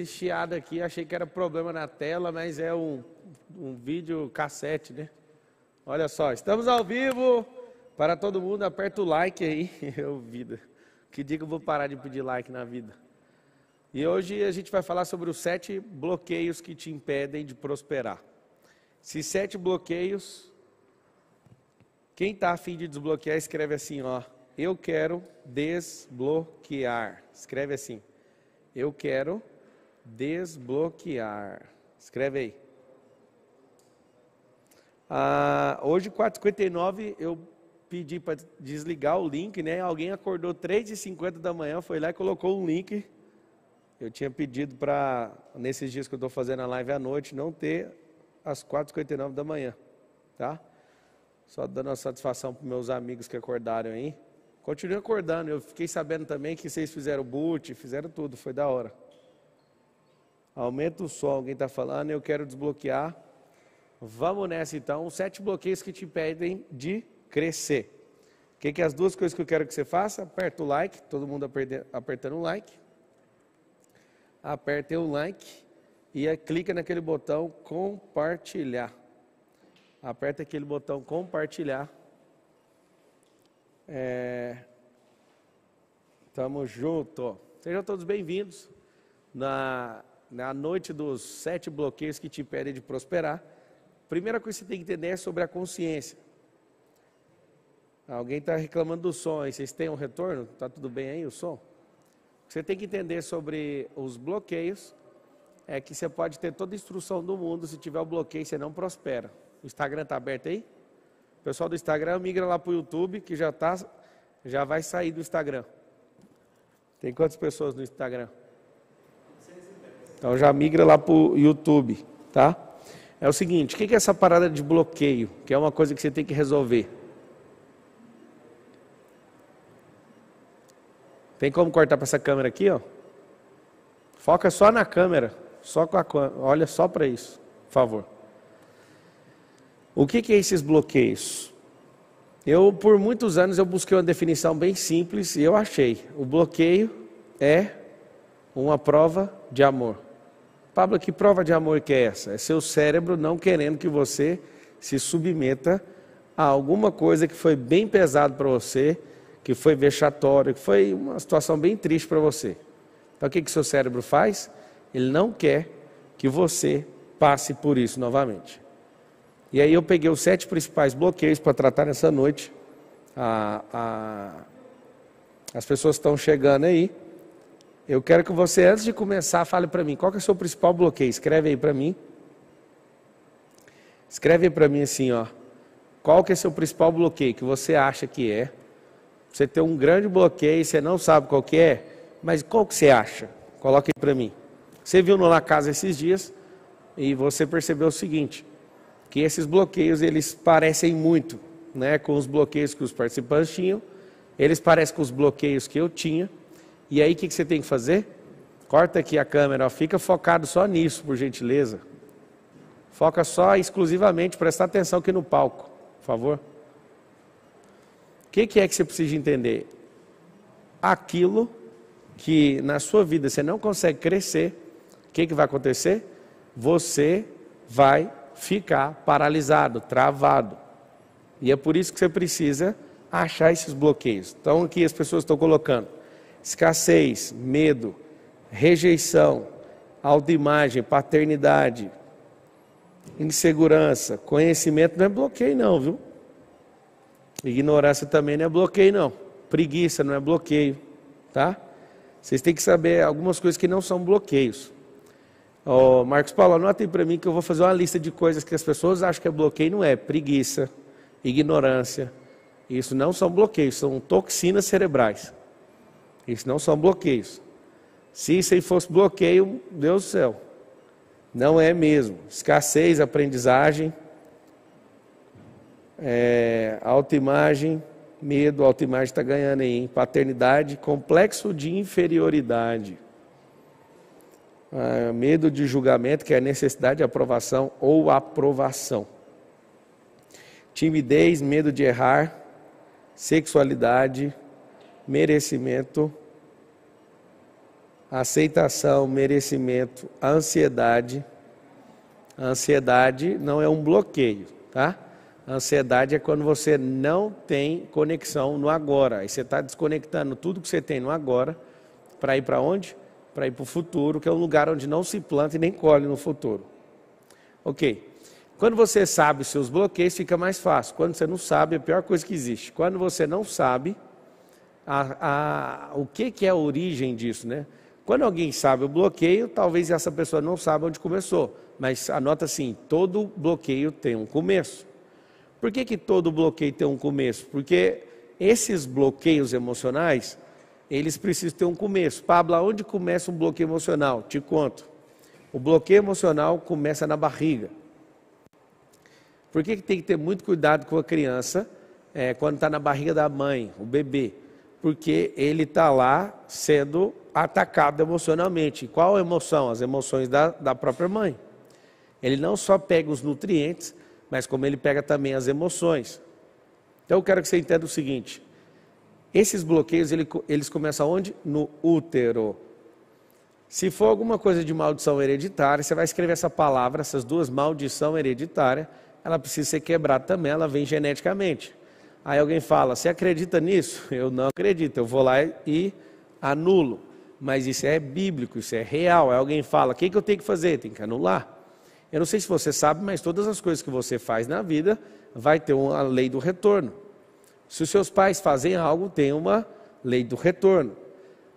Esse chiado aqui, achei que era problema na tela, mas é um, um vídeo cassete, né? Olha só, estamos ao vivo. Para todo mundo, aperta o like aí. Eu, vida. Que que eu vou parar de pedir like na vida. E hoje a gente vai falar sobre os sete bloqueios que te impedem de prosperar. Esses sete bloqueios, quem está afim de desbloquear, escreve assim, ó. Eu quero desbloquear. Escreve assim. Eu quero desbloquear Desbloquear. Escreve aí. Ah, hoje, 4h59, eu pedi para desligar o link, né? Alguém acordou 3h50 da manhã, foi lá e colocou um link. Eu tinha pedido para, nesses dias que eu estou fazendo a live à noite, não ter às 4h59 da manhã, tá? Só dando uma satisfação para meus amigos que acordaram aí. Continue acordando, eu fiquei sabendo também que vocês fizeram boot, fizeram tudo, foi da hora. Aumenta o som, alguém está falando, eu quero desbloquear. Vamos nessa então, sete bloqueios que te impedem de crescer. O que, que é as duas coisas que eu quero que você faça? Aperta o like, todo mundo apertando o like. Aperta o like e clica naquele botão compartilhar. Aperta aquele botão compartilhar. É... Tamo junto. Sejam todos bem-vindos na na né, noite dos sete bloqueios que te impedem de prosperar, primeira coisa que você tem que entender é sobre a consciência. Alguém está reclamando do som aí, vocês têm um retorno? Está tudo bem aí o som? Você tem que entender sobre os bloqueios, é que você pode ter toda a instrução do mundo, se tiver o bloqueio você não prospera. O Instagram está aberto aí? O pessoal do Instagram migra lá para o YouTube, que já, tá, já vai sair do Instagram. Tem quantas pessoas no Instagram? Então já migra lá para o YouTube, tá? É o seguinte, o que é essa parada de bloqueio? Que é uma coisa que você tem que resolver. Tem como cortar para essa câmera aqui, ó? Foca só na câmera, só com a olha só para isso, por favor. O que, que é esses bloqueios? Eu por muitos anos eu busquei uma definição bem simples e eu achei. O bloqueio é uma prova de amor. Pablo, que prova de amor que é essa? É seu cérebro não querendo que você se submeta a alguma coisa que foi bem pesado para você, que foi vexatório, que foi uma situação bem triste para você. Então o que, que seu cérebro faz? Ele não quer que você passe por isso novamente. E aí eu peguei os sete principais bloqueios para tratar nessa noite. A, a, as pessoas estão chegando aí. Eu quero que você, antes de começar, fale para mim qual é o seu principal bloqueio. Escreve aí para mim. Escreve aí para mim assim, ó. Qual que é seu principal bloqueio que você acha que é? Você tem um grande bloqueio, você não sabe qual que é, mas qual que você acha? Coloque aí para mim. Você viu no La Casa esses dias e você percebeu o seguinte, que esses bloqueios eles parecem muito, né, com os bloqueios que os participantes tinham, eles parecem com os bloqueios que eu tinha. E aí o que, que você tem que fazer? Corta aqui a câmera, ó, fica focado só nisso, por gentileza. Foca só exclusivamente, prestar atenção aqui no palco, por favor. O que, que é que você precisa entender? Aquilo que na sua vida você não consegue crescer, o que, que vai acontecer? Você vai ficar paralisado, travado. E é por isso que você precisa achar esses bloqueios. Então, aqui as pessoas estão colocando escassez, medo, rejeição, autoimagem, paternidade, insegurança, conhecimento não é bloqueio não, viu? Ignorância também não é bloqueio não. Preguiça não é bloqueio, tá? Vocês têm que saber algumas coisas que não são bloqueios. Ô, Marcos Paulo, anotem para mim que eu vou fazer uma lista de coisas que as pessoas acham que é bloqueio, não é. Preguiça, ignorância. Isso não são bloqueios, são toxinas cerebrais. Isso não são bloqueios. Se isso aí fosse bloqueio, Deus do céu. Não é mesmo. Escassez, aprendizagem, é, autoimagem, medo, autoimagem está ganhando aí, hein? Paternidade, complexo de inferioridade. Ah, medo de julgamento, que é a necessidade de aprovação ou aprovação. Timidez, medo de errar, sexualidade, merecimento, aceitação, merecimento, ansiedade. A ansiedade não é um bloqueio, tá? A ansiedade é quando você não tem conexão no agora. Aí você está desconectando tudo que você tem no agora para ir para onde? Para ir para o futuro, que é um lugar onde não se planta e nem colhe no futuro. Ok. Quando você sabe seus bloqueios, fica mais fácil. Quando você não sabe, é a pior coisa que existe. Quando você não sabe, a, a, o que, que é a origem disso, né? Quando alguém sabe o bloqueio, talvez essa pessoa não saiba onde começou, mas anota assim: todo bloqueio tem um começo. Por que, que todo bloqueio tem um começo? Porque esses bloqueios emocionais, eles precisam ter um começo. Pablo, onde começa um bloqueio emocional? Te conto. O bloqueio emocional começa na barriga. Por que, que tem que ter muito cuidado com a criança é, quando está na barriga da mãe, o bebê? porque ele está lá sendo atacado emocionalmente. Qual emoção? As emoções da, da própria mãe. Ele não só pega os nutrientes, mas como ele pega também as emoções. Então eu quero que você entenda o seguinte: esses bloqueios ele, eles começam onde? No útero. Se for alguma coisa de maldição hereditária, você vai escrever essa palavra, essas duas maldição hereditária, ela precisa ser quebrada também, ela vem geneticamente. Aí alguém fala: Você acredita nisso? Eu não acredito, eu vou lá e anulo. Mas isso é bíblico, isso é real. Aí alguém fala: O que, que eu tenho que fazer? Tem que anular. Eu não sei se você sabe, mas todas as coisas que você faz na vida vai ter uma lei do retorno. Se os seus pais fazem algo, tem uma lei do retorno.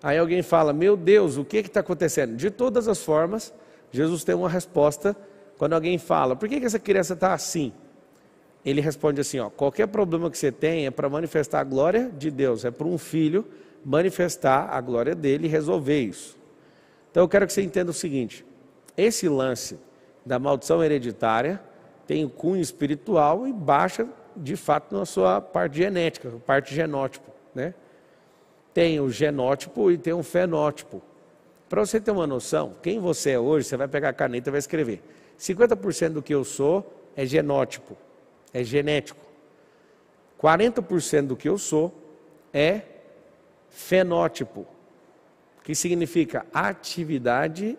Aí alguém fala: Meu Deus, o que está acontecendo? De todas as formas, Jesus tem uma resposta quando alguém fala: Por que, que essa criança está assim? ele responde assim: ó, qualquer problema que você tem é para manifestar a glória de Deus, é para um filho manifestar a glória dele e resolver isso. Então eu quero que você entenda o seguinte: esse lance da maldição hereditária tem um cunho espiritual e baixa de fato na sua parte genética, parte genótipo, né? Tem o genótipo e tem o fenótipo. Para você ter uma noção, quem você é hoje, você vai pegar a caneta e vai escrever. 50% do que eu sou é genótipo, é genético. 40% do que eu sou é fenótipo, que significa atividade,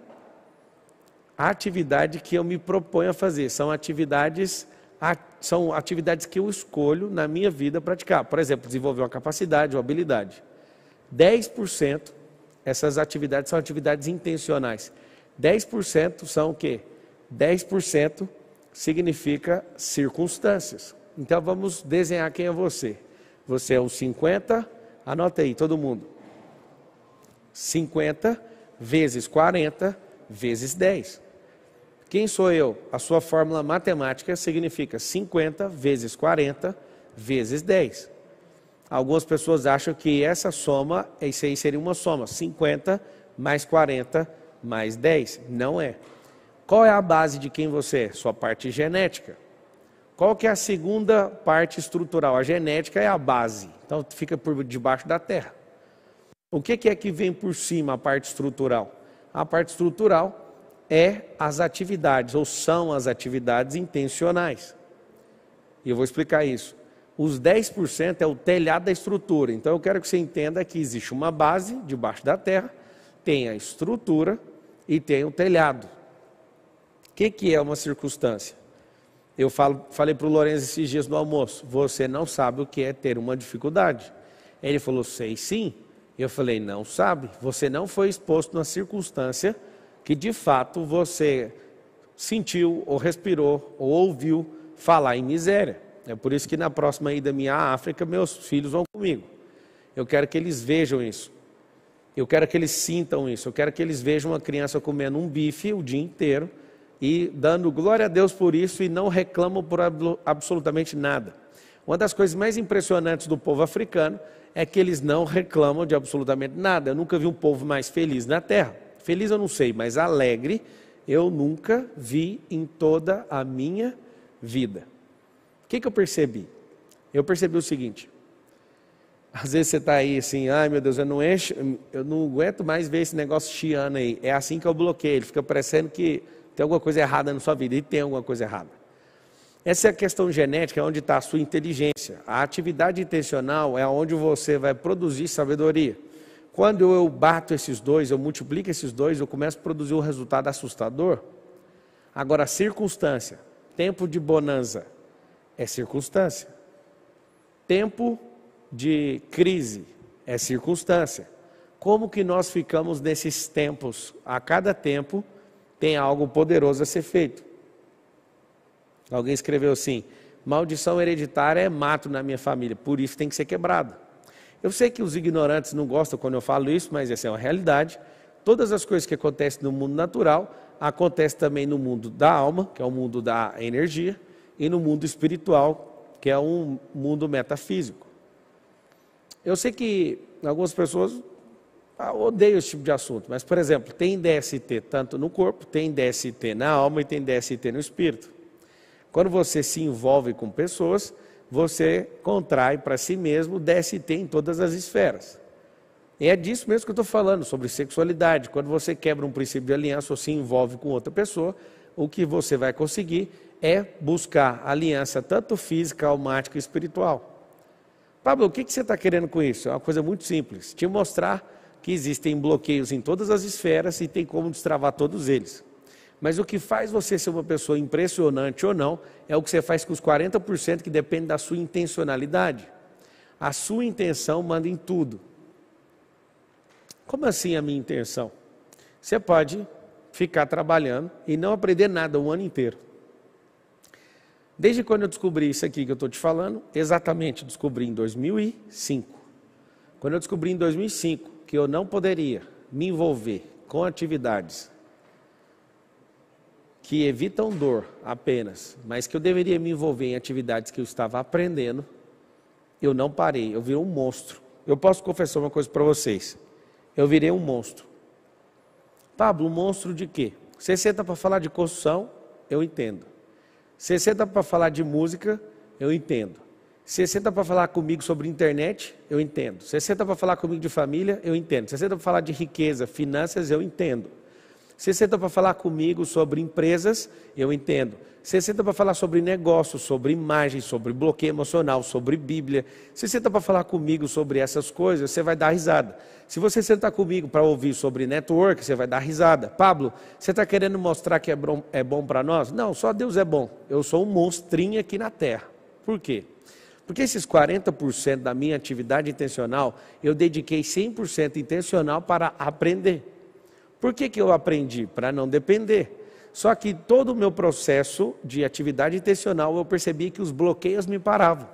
atividade que eu me proponho a fazer. São atividades, são atividades que eu escolho na minha vida praticar. Por exemplo, desenvolver uma capacidade, uma habilidade. 10% essas atividades são atividades intencionais. 10% são o quê? 10% significa circunstâncias. Então vamos desenhar quem é você. Você é um 50, anota aí todo mundo. 50 vezes 40 vezes 10. Quem sou eu? A sua fórmula matemática significa 50 vezes 40 vezes 10. Algumas pessoas acham que essa soma, isso aí seria uma soma, 50 mais 40 mais 10. Não é. Qual é a base de quem você é? Sua parte genética. Qual que é a segunda parte estrutural? A genética é a base. Então fica por debaixo da terra. O que, que é que vem por cima a parte estrutural? A parte estrutural é as atividades, ou são as atividades intencionais. E eu vou explicar isso. Os 10% é o telhado da estrutura. Então eu quero que você entenda que existe uma base debaixo da terra, tem a estrutura e tem o telhado que, que é uma circunstância? Eu falo, falei para o Lourenço esses dias no almoço: você não sabe o que é ter uma dificuldade. Ele falou: sei sim. Eu falei: não sabe. Você não foi exposto numa circunstância que de fato você sentiu, ou respirou, ou ouviu falar em miséria. É por isso que na próxima ida minha à África, meus filhos vão comigo. Eu quero que eles vejam isso. Eu quero que eles sintam isso. Eu quero que eles vejam uma criança comendo um bife o dia inteiro e dando glória a Deus por isso e não reclamam por absolutamente nada. Uma das coisas mais impressionantes do povo africano é que eles não reclamam de absolutamente nada. Eu nunca vi um povo mais feliz na terra. Feliz eu não sei, mas alegre eu nunca vi em toda a minha vida. O que, que eu percebi? Eu percebi o seguinte. Às vezes você está aí assim, ai meu Deus, eu não, encho, eu não aguento mais ver esse negócio chiando aí. É assim que eu bloqueio, ele fica parecendo que tem alguma coisa errada na sua vida e tem alguma coisa errada. Essa é a questão genética, onde está a sua inteligência. A atividade intencional é onde você vai produzir sabedoria. Quando eu bato esses dois, eu multiplico esses dois, eu começo a produzir um resultado assustador. Agora, circunstância, tempo de bonança é circunstância. Tempo de crise é circunstância. Como que nós ficamos nesses tempos? A cada tempo, tem algo poderoso a ser feito. Alguém escreveu assim: maldição hereditária é mato na minha família, por isso tem que ser quebrado. Eu sei que os ignorantes não gostam quando eu falo isso, mas essa é uma realidade. Todas as coisas que acontecem no mundo natural acontecem também no mundo da alma, que é o mundo da energia, e no mundo espiritual, que é um mundo metafísico. Eu sei que algumas pessoas ah, odeio esse tipo de assunto, mas, por exemplo, tem DST tanto no corpo, tem DST na alma e tem DST no espírito. Quando você se envolve com pessoas, você contrai para si mesmo DST em todas as esferas. E é disso mesmo que eu estou falando, sobre sexualidade. Quando você quebra um princípio de aliança ou se envolve com outra pessoa, o que você vai conseguir é buscar aliança tanto física, almática e espiritual. Pablo, o que, que você está querendo com isso? É uma coisa muito simples. Te mostrar que existem bloqueios em todas as esferas e tem como destravar todos eles. Mas o que faz você ser uma pessoa impressionante ou não é o que você faz com os 40% que depende da sua intencionalidade. A sua intenção manda em tudo. Como assim a minha intenção? Você pode ficar trabalhando e não aprender nada o ano inteiro. Desde quando eu descobri isso aqui que eu estou te falando, exatamente descobri em 2005. Quando eu descobri em 2005 que eu não poderia me envolver com atividades que evitam dor apenas, mas que eu deveria me envolver em atividades que eu estava aprendendo, eu não parei, eu virei um monstro. Eu posso confessar uma coisa para vocês. Eu virei um monstro. Pablo, um monstro de quê? Você senta para falar de construção, eu entendo. Você senta para falar de música, eu entendo. Você senta para falar comigo sobre internet, eu entendo. Você senta para falar comigo de família, eu entendo. Você senta para falar de riqueza, finanças, eu entendo. Você senta para falar comigo sobre empresas, eu entendo. Você senta para falar sobre negócios, sobre imagem, sobre bloqueio emocional, sobre Bíblia. Você senta para falar comigo sobre essas coisas, você vai dar risada. Se você sentar comigo para ouvir sobre network, você vai dar risada. Pablo, você está querendo mostrar que é bom, é bom para nós? Não, só Deus é bom. Eu sou um monstrinho aqui na terra. Por quê? Porque esses 40% da minha atividade intencional, eu dediquei 100% intencional para aprender. Por que, que eu aprendi? Para não depender. Só que todo o meu processo de atividade intencional, eu percebi que os bloqueios me paravam.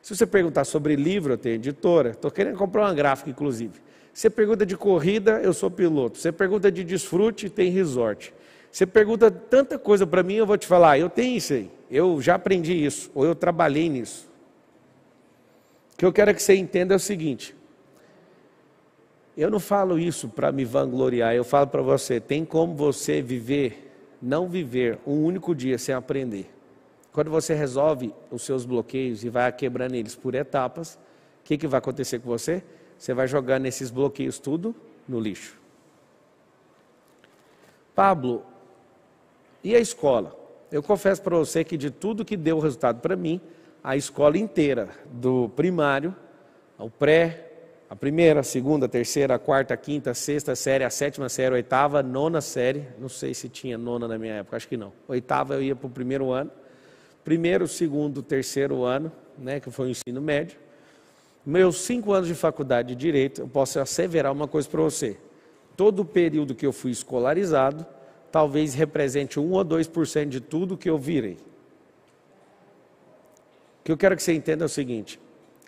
Se você perguntar sobre livro, eu tenho editora, estou querendo comprar uma gráfica, inclusive. Você pergunta de corrida, eu sou piloto. Você pergunta de desfrute, tem resort. Você pergunta tanta coisa para mim, eu vou te falar, ah, eu tenho isso aí, eu já aprendi isso, ou eu trabalhei nisso que eu quero é que você entenda é o seguinte: eu não falo isso para me vangloriar, eu falo para você, tem como você viver, não viver um único dia sem aprender. Quando você resolve os seus bloqueios e vai quebrando eles por etapas, o que, que vai acontecer com você? Você vai jogar nesses bloqueios tudo no lixo. Pablo, e a escola? Eu confesso para você que de tudo que deu resultado para mim, a escola inteira, do primário ao pré, a primeira, a segunda, a terceira, a quarta, a quinta, a sexta série, a sétima série, a oitava, a nona série. Não sei se tinha nona na minha época, acho que não. Oitava eu ia para o primeiro ano. Primeiro, segundo, terceiro ano, né, que foi o ensino médio. Meus cinco anos de faculdade de Direito, eu posso asseverar uma coisa para você. Todo o período que eu fui escolarizado, talvez represente 1 ou 2% de tudo que eu virei. O que eu quero que você entenda é o seguinte: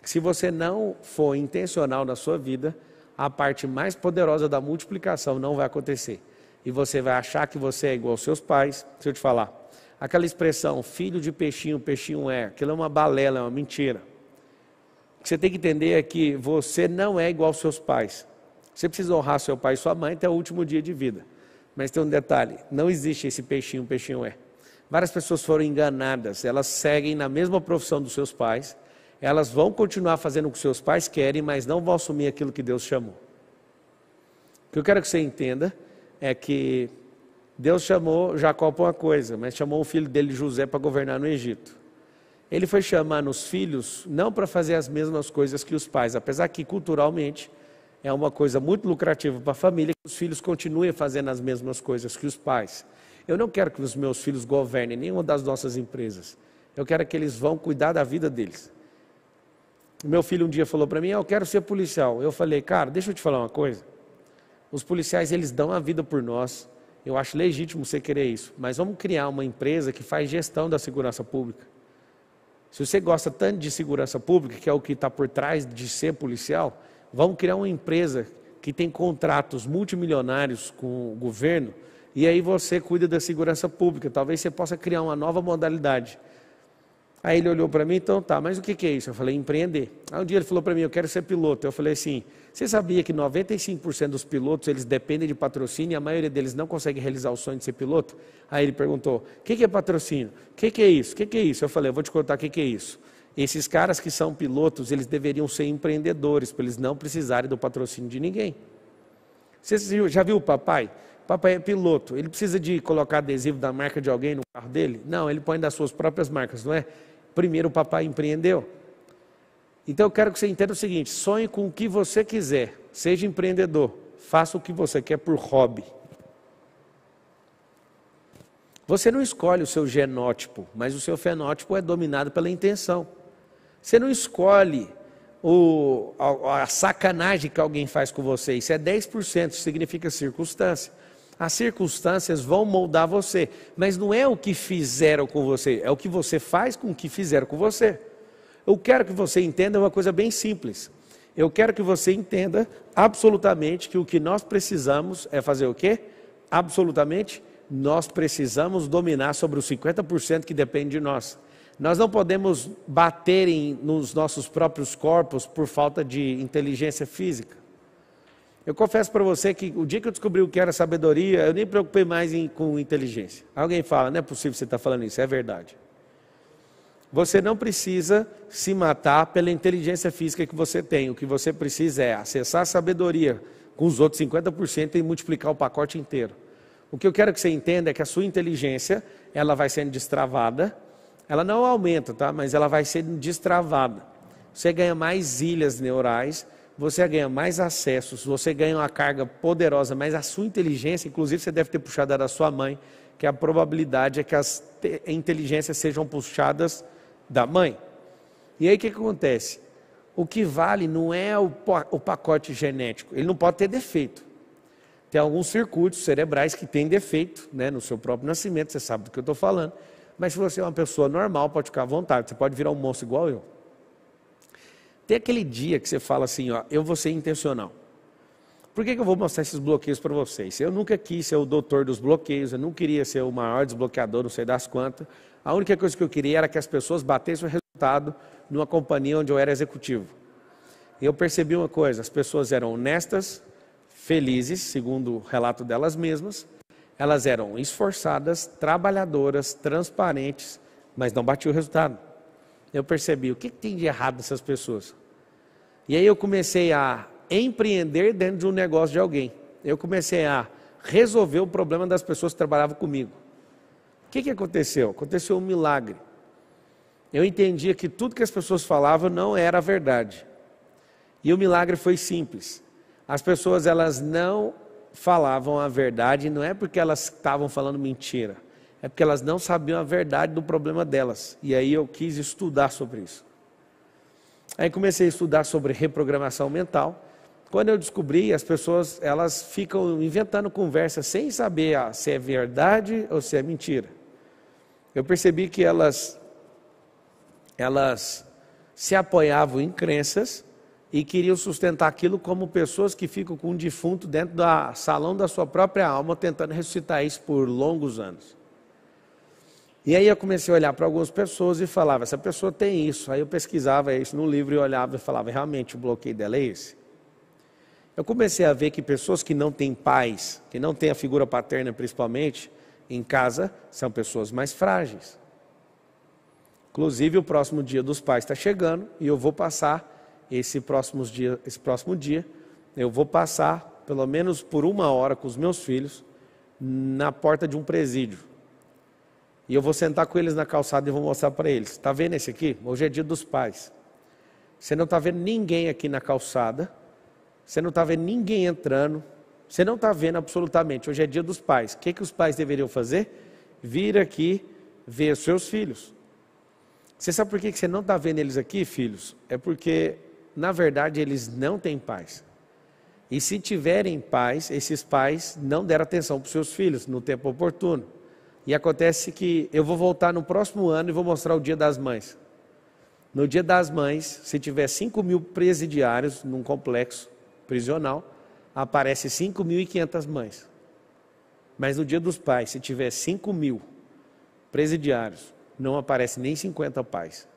se você não for intencional na sua vida, a parte mais poderosa da multiplicação não vai acontecer. E você vai achar que você é igual aos seus pais. Se eu te falar, aquela expressão filho de peixinho, peixinho é, aquilo é uma balela, é uma mentira. O que você tem que entender é que você não é igual aos seus pais. Você precisa honrar seu pai e sua mãe até o último dia de vida. Mas tem um detalhe: não existe esse peixinho, peixinho é. Várias pessoas foram enganadas, elas seguem na mesma profissão dos seus pais, elas vão continuar fazendo o que seus pais querem, mas não vão assumir aquilo que Deus chamou. O que eu quero que você entenda é que Deus chamou Jacó para uma coisa, mas chamou o filho dele José para governar no Egito. Ele foi chamar os filhos não para fazer as mesmas coisas que os pais, apesar que culturalmente é uma coisa muito lucrativa para a família que os filhos continuem fazendo as mesmas coisas que os pais. Eu não quero que os meus filhos governem nenhuma das nossas empresas. Eu quero que eles vão cuidar da vida deles. Meu filho um dia falou para mim: ah, "Eu quero ser policial". Eu falei: "Cara, deixa eu te falar uma coisa. Os policiais eles dão a vida por nós. Eu acho legítimo você querer isso, mas vamos criar uma empresa que faz gestão da segurança pública. Se você gosta tanto de segurança pública, que é o que está por trás de ser policial, vamos criar uma empresa que tem contratos multimilionários com o governo e aí você cuida da segurança pública. Talvez você possa criar uma nova modalidade. Aí ele olhou para mim, então tá, mas o que, que é isso? Eu falei, empreender. Aí um dia ele falou para mim, eu quero ser piloto. Eu falei assim, você sabia que 95% dos pilotos, eles dependem de patrocínio e a maioria deles não consegue realizar o sonho de ser piloto? Aí ele perguntou, o que, que é patrocínio? O que, que é isso? O que, que é isso? Eu falei, eu vou te contar o que, que é isso. Esses caras que são pilotos, eles deveriam ser empreendedores, para eles não precisarem do patrocínio de ninguém. Você já viu o papai? Papai é piloto, ele precisa de colocar adesivo da marca de alguém no carro dele? Não, ele põe das suas próprias marcas, não é? Primeiro o papai empreendeu. Então eu quero que você entenda o seguinte: sonhe com o que você quiser, seja empreendedor, faça o que você quer por hobby. Você não escolhe o seu genótipo, mas o seu fenótipo é dominado pela intenção. Você não escolhe o, a, a sacanagem que alguém faz com você, isso é 10%, significa circunstância. As circunstâncias vão moldar você, mas não é o que fizeram com você, é o que você faz com o que fizeram com você. Eu quero que você entenda uma coisa bem simples. Eu quero que você entenda absolutamente que o que nós precisamos é fazer o quê? Absolutamente, nós precisamos dominar sobre os 50% que depende de nós. Nós não podemos bater em, nos nossos próprios corpos por falta de inteligência física. Eu confesso para você que o dia que eu descobri o que era sabedoria, eu nem me preocupei mais em, com inteligência. Alguém fala, não é possível você estar tá falando isso, é verdade. Você não precisa se matar pela inteligência física que você tem. O que você precisa é acessar a sabedoria com os outros 50% e multiplicar o pacote inteiro. O que eu quero que você entenda é que a sua inteligência, ela vai sendo destravada. Ela não aumenta, tá? Mas ela vai sendo destravada. Você ganha mais ilhas neurais você ganha mais acessos, você ganha uma carga poderosa, mas a sua inteligência, inclusive você deve ter puxado da sua mãe, que a probabilidade é que as inteligências sejam puxadas da mãe. E aí o que, que acontece? O que vale não é o, o pacote genético, ele não pode ter defeito. Tem alguns circuitos cerebrais que têm defeito, né, no seu próprio nascimento, você sabe do que eu estou falando. Mas se você é uma pessoa normal, pode ficar à vontade, você pode virar um monstro igual eu. Tem aquele dia que você fala assim, ó, eu vou ser intencional. Por que, que eu vou mostrar esses bloqueios para vocês? Eu nunca quis ser o doutor dos bloqueios, eu não queria ser o maior desbloqueador, não sei das quantas. A única coisa que eu queria era que as pessoas batessem o resultado numa companhia onde eu era executivo. E Eu percebi uma coisa, as pessoas eram honestas, felizes, segundo o relato delas mesmas. Elas eram esforçadas, trabalhadoras, transparentes, mas não batiam o resultado eu percebi o que, que tem de errado nessas pessoas. E aí eu comecei a empreender dentro de um negócio de alguém. Eu comecei a resolver o problema das pessoas que trabalhavam comigo. O que, que aconteceu? Aconteceu um milagre. Eu entendia que tudo que as pessoas falavam não era verdade. E o milagre foi simples. As pessoas elas não falavam a verdade, não é porque elas estavam falando mentira é porque elas não sabiam a verdade do problema delas. E aí eu quis estudar sobre isso. Aí comecei a estudar sobre reprogramação mental. Quando eu descobri, as pessoas elas ficam inventando conversas sem saber ah, se é verdade ou se é mentira. Eu percebi que elas elas se apoiavam em crenças e queriam sustentar aquilo como pessoas que ficam com um defunto dentro do salão da sua própria alma tentando ressuscitar isso por longos anos. E aí eu comecei a olhar para algumas pessoas e falava, essa pessoa tem isso. Aí eu pesquisava isso no livro e olhava e falava, realmente o bloqueio dela é esse. Eu comecei a ver que pessoas que não têm pais, que não têm a figura paterna principalmente, em casa, são pessoas mais frágeis. Inclusive, o próximo dia dos pais está chegando e eu vou passar esse, próximo dia, esse próximo dia, eu vou passar pelo menos por uma hora com os meus filhos na porta de um presídio. E eu vou sentar com eles na calçada e vou mostrar para eles. Está vendo esse aqui? Hoje é dia dos pais. Você não está vendo ninguém aqui na calçada. Você não está vendo ninguém entrando. Você não está vendo absolutamente. Hoje é dia dos pais. O que, que os pais deveriam fazer? Vir aqui ver os seus filhos. Você sabe por que, que você não está vendo eles aqui, filhos? É porque, na verdade, eles não têm pais. E se tiverem pais, esses pais não deram atenção para os seus filhos no tempo oportuno. E acontece que eu vou voltar no próximo ano e vou mostrar o Dia das Mães. No Dia das Mães, se tiver 5 mil presidiários num complexo prisional, aparece 5.500 mães. Mas no Dia dos Pais, se tiver 5 mil presidiários, não aparece nem 50 pais.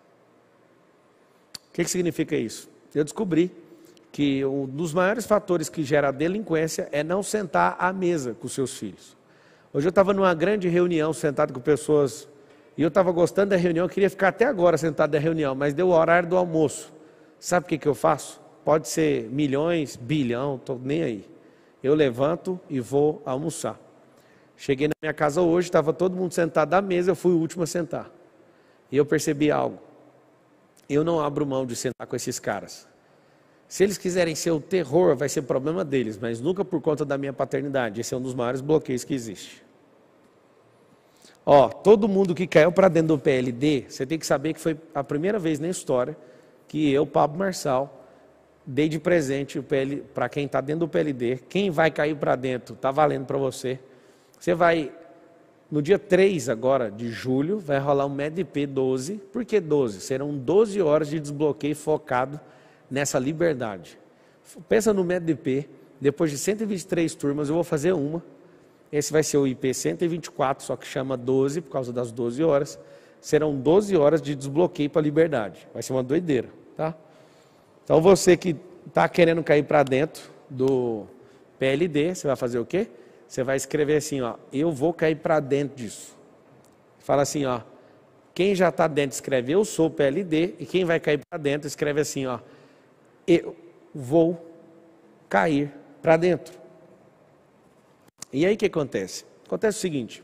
O que, que significa isso? Eu descobri que um dos maiores fatores que gera delinquência é não sentar à mesa com seus filhos. Hoje eu estava numa grande reunião, sentado com pessoas, e eu estava gostando da reunião, eu queria ficar até agora sentado na reunião, mas deu o horário do almoço. Sabe o que, que eu faço? Pode ser milhões, bilhão, estou nem aí. Eu levanto e vou almoçar. Cheguei na minha casa hoje, estava todo mundo sentado à mesa, eu fui o último a sentar. E eu percebi algo. Eu não abro mão de sentar com esses caras. Se eles quiserem ser o terror, vai ser problema deles, mas nunca por conta da minha paternidade. Esse é um dos maiores bloqueios que existe. Ó, todo mundo que caiu para dentro do PLD, você tem que saber que foi a primeira vez na história que eu, Pablo Marçal, dei de presente o PL para quem está dentro do PLD. Quem vai cair para dentro, tá valendo para você. Você vai no dia 3 agora de julho vai rolar um MEDP 12. Por que 12? Serão 12 horas de desbloqueio focado nessa liberdade. Pensa no MEDP, depois de 123 turmas eu vou fazer uma esse vai ser o IP 124, só que chama 12 por causa das 12 horas. Serão 12 horas de desbloqueio para a liberdade. Vai ser uma doideira, tá? Então você que está querendo cair para dentro do PLD, você vai fazer o quê? Você vai escrever assim, ó, eu vou cair para dentro disso. Fala assim, ó, quem já está dentro escreve eu sou PLD e quem vai cair para dentro escreve assim, ó, eu vou cair para dentro. E aí o que acontece? Acontece o seguinte: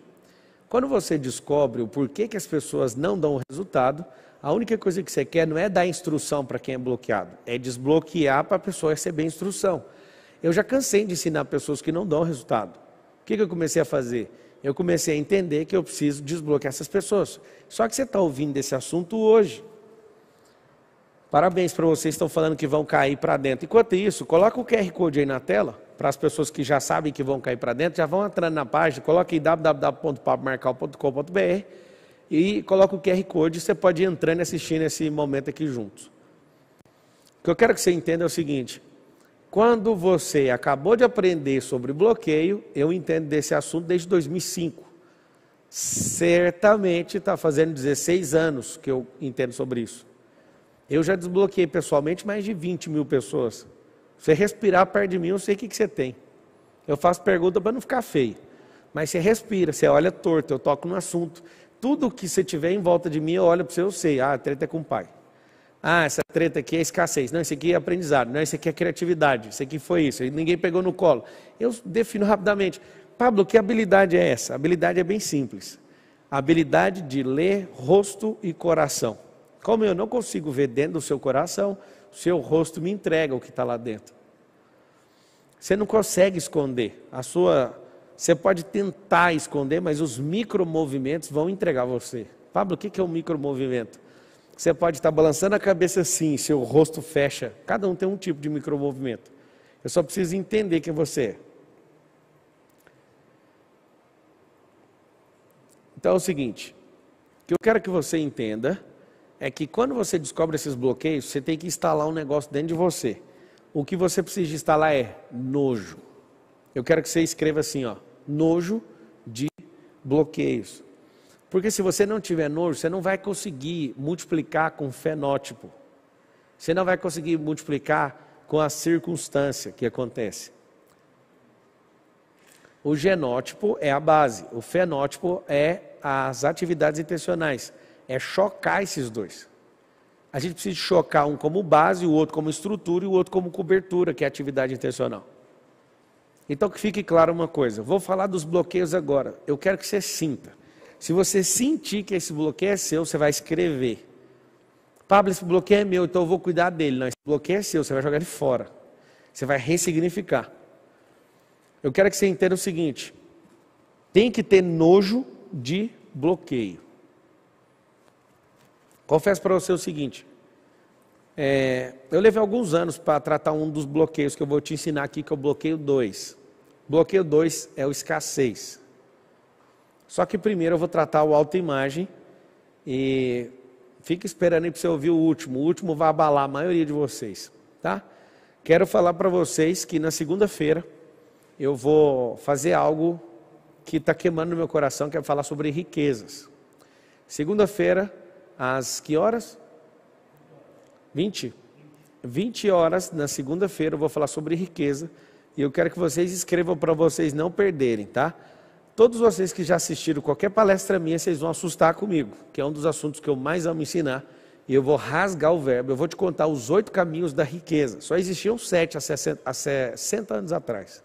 quando você descobre o porquê que as pessoas não dão o resultado, a única coisa que você quer não é dar instrução para quem é bloqueado, é desbloquear para a pessoa receber instrução. Eu já cansei de ensinar pessoas que não dão resultado. O que, que eu comecei a fazer? Eu comecei a entender que eu preciso desbloquear essas pessoas. Só que você está ouvindo esse assunto hoje. Parabéns para vocês que estão falando que vão cair para dentro. Enquanto isso, coloca o QR Code aí na tela, para as pessoas que já sabem que vão cair para dentro, já vão entrando na página, coloca aí www.papomarcal.com.br e coloca o QR Code, você pode ir entrando e assistindo esse momento aqui juntos. O que eu quero que você entenda é o seguinte, quando você acabou de aprender sobre bloqueio, eu entendo desse assunto desde 2005. Certamente está fazendo 16 anos que eu entendo sobre isso. Eu já desbloqueei pessoalmente mais de 20 mil pessoas. Você respirar perto de mim, eu sei o que, que você tem. Eu faço pergunta para não ficar feio. Mas você respira, você olha torto, eu toco no assunto. Tudo que você tiver em volta de mim, eu olho para você, eu sei. Ah, a treta é com o pai. Ah, essa treta aqui é escassez. Não, isso aqui é aprendizado. Não, isso aqui é criatividade. Isso aqui foi isso. Ninguém pegou no colo. Eu defino rapidamente. Pablo, que habilidade é essa? A habilidade é bem simples. A habilidade de ler rosto e coração. Como eu não consigo ver dentro do seu coração, o seu rosto me entrega o que está lá dentro. Você não consegue esconder. A sua, você pode tentar esconder, mas os micromovimentos vão entregar você. Pablo, o que é um micromovimento? Você pode estar tá balançando a cabeça assim, seu rosto fecha. Cada um tem um tipo de micromovimento. Eu só preciso entender quem você é. Então é o seguinte: que eu quero que você entenda é que quando você descobre esses bloqueios, você tem que instalar um negócio dentro de você. O que você precisa instalar é nojo. Eu quero que você escreva assim, ó, nojo de bloqueios. Porque se você não tiver nojo, você não vai conseguir multiplicar com fenótipo. Você não vai conseguir multiplicar com a circunstância que acontece. O genótipo é a base, o fenótipo é as atividades intencionais é chocar esses dois. A gente precisa chocar um como base, o outro como estrutura e o outro como cobertura, que é atividade intencional. Então que fique claro uma coisa, vou falar dos bloqueios agora. Eu quero que você sinta. Se você sentir que esse bloqueio é seu, você vai escrever. Pablo, esse bloqueio é meu, então eu vou cuidar dele. Não, esse bloqueio é seu, você vai jogar ele fora. Você vai ressignificar. Eu quero que você entenda o seguinte: tem que ter nojo de bloqueio. Confesso para você o seguinte: é, eu levei alguns anos para tratar um dos bloqueios que eu vou te ensinar aqui, que é o bloqueio 2. Bloqueio 2 é o escassez. Só que primeiro eu vou tratar o autoimagem e fica esperando aí para você ouvir o último. O último vai abalar a maioria de vocês, tá? Quero falar para vocês que na segunda-feira eu vou fazer algo que está queimando no meu coração, que é falar sobre riquezas. Segunda-feira às que horas? 20. 20 horas na segunda-feira eu vou falar sobre riqueza e eu quero que vocês escrevam para vocês não perderem, tá? Todos vocês que já assistiram qualquer palestra minha, vocês vão assustar comigo, que é um dos assuntos que eu mais amo ensinar. E eu vou rasgar o verbo, eu vou te contar os oito caminhos da riqueza. Só existiam sete há 60, há 60 anos atrás.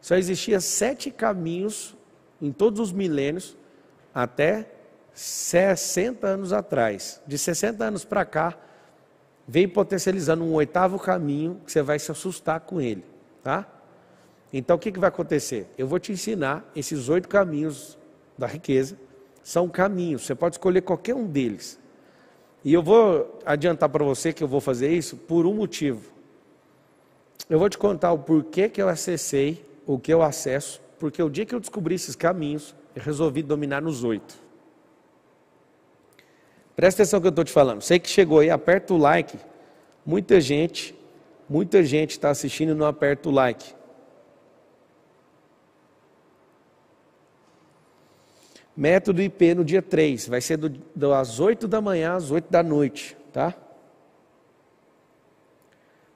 Só existiam sete caminhos em todos os milênios até 60 anos atrás. De 60 anos para cá, vem potencializando um oitavo caminho que você vai se assustar com ele, tá? Então o que, que vai acontecer? Eu vou te ensinar esses oito caminhos da riqueza. São caminhos, você pode escolher qualquer um deles. E eu vou adiantar para você que eu vou fazer isso por um motivo. Eu vou te contar o porquê que eu acessei, o que eu acesso, porque o dia que eu descobri esses caminhos, eu resolvi dominar nos oito. Presta atenção no que eu estou te falando. Sei que chegou aí, aperta o like. Muita gente, muita gente está assistindo e não aperta o like. Método IP no dia 3, vai ser do, do, às 8 da manhã às 8 da noite, tá?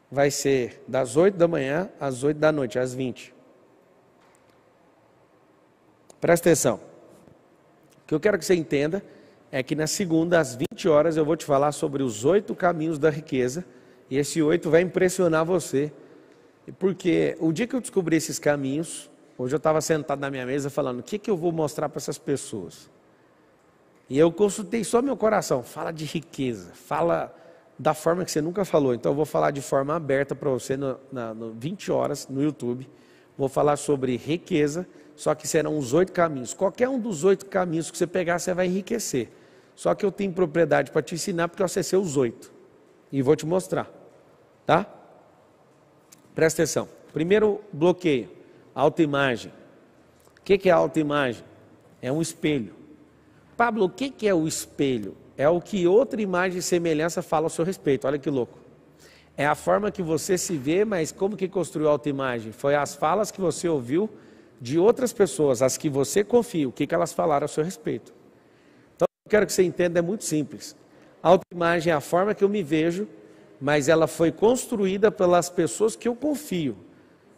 Vai ser das 8 da manhã às 8 da noite, às 20. Presta atenção. O que eu quero que você entenda é que na segunda, às 20 horas, eu vou te falar sobre os oito caminhos da riqueza. E esse oito vai impressionar você. Porque o dia que eu descobri esses caminhos, hoje eu estava sentado na minha mesa falando: o que, que eu vou mostrar para essas pessoas? E eu consultei só meu coração: fala de riqueza, fala da forma que você nunca falou. Então eu vou falar de forma aberta para você no, na, no 20 horas no YouTube. Vou falar sobre riqueza, só que serão os oito caminhos. Qualquer um dos oito caminhos que você pegar, você vai enriquecer. Só que eu tenho propriedade para te ensinar porque eu acessei os oito. E vou te mostrar. Tá? Presta atenção. Primeiro bloqueio, autoimagem. O que, que é autoimagem? É um espelho. Pablo, o que, que é o espelho? É o que outra imagem e semelhança fala ao seu respeito. Olha que louco. É a forma que você se vê, mas como que construiu a autoimagem? Foi as falas que você ouviu de outras pessoas, as que você confia, o que, que elas falaram a seu respeito. Eu quero que você entenda, é muito simples. A autoimagem é a forma que eu me vejo, mas ela foi construída pelas pessoas que eu confio,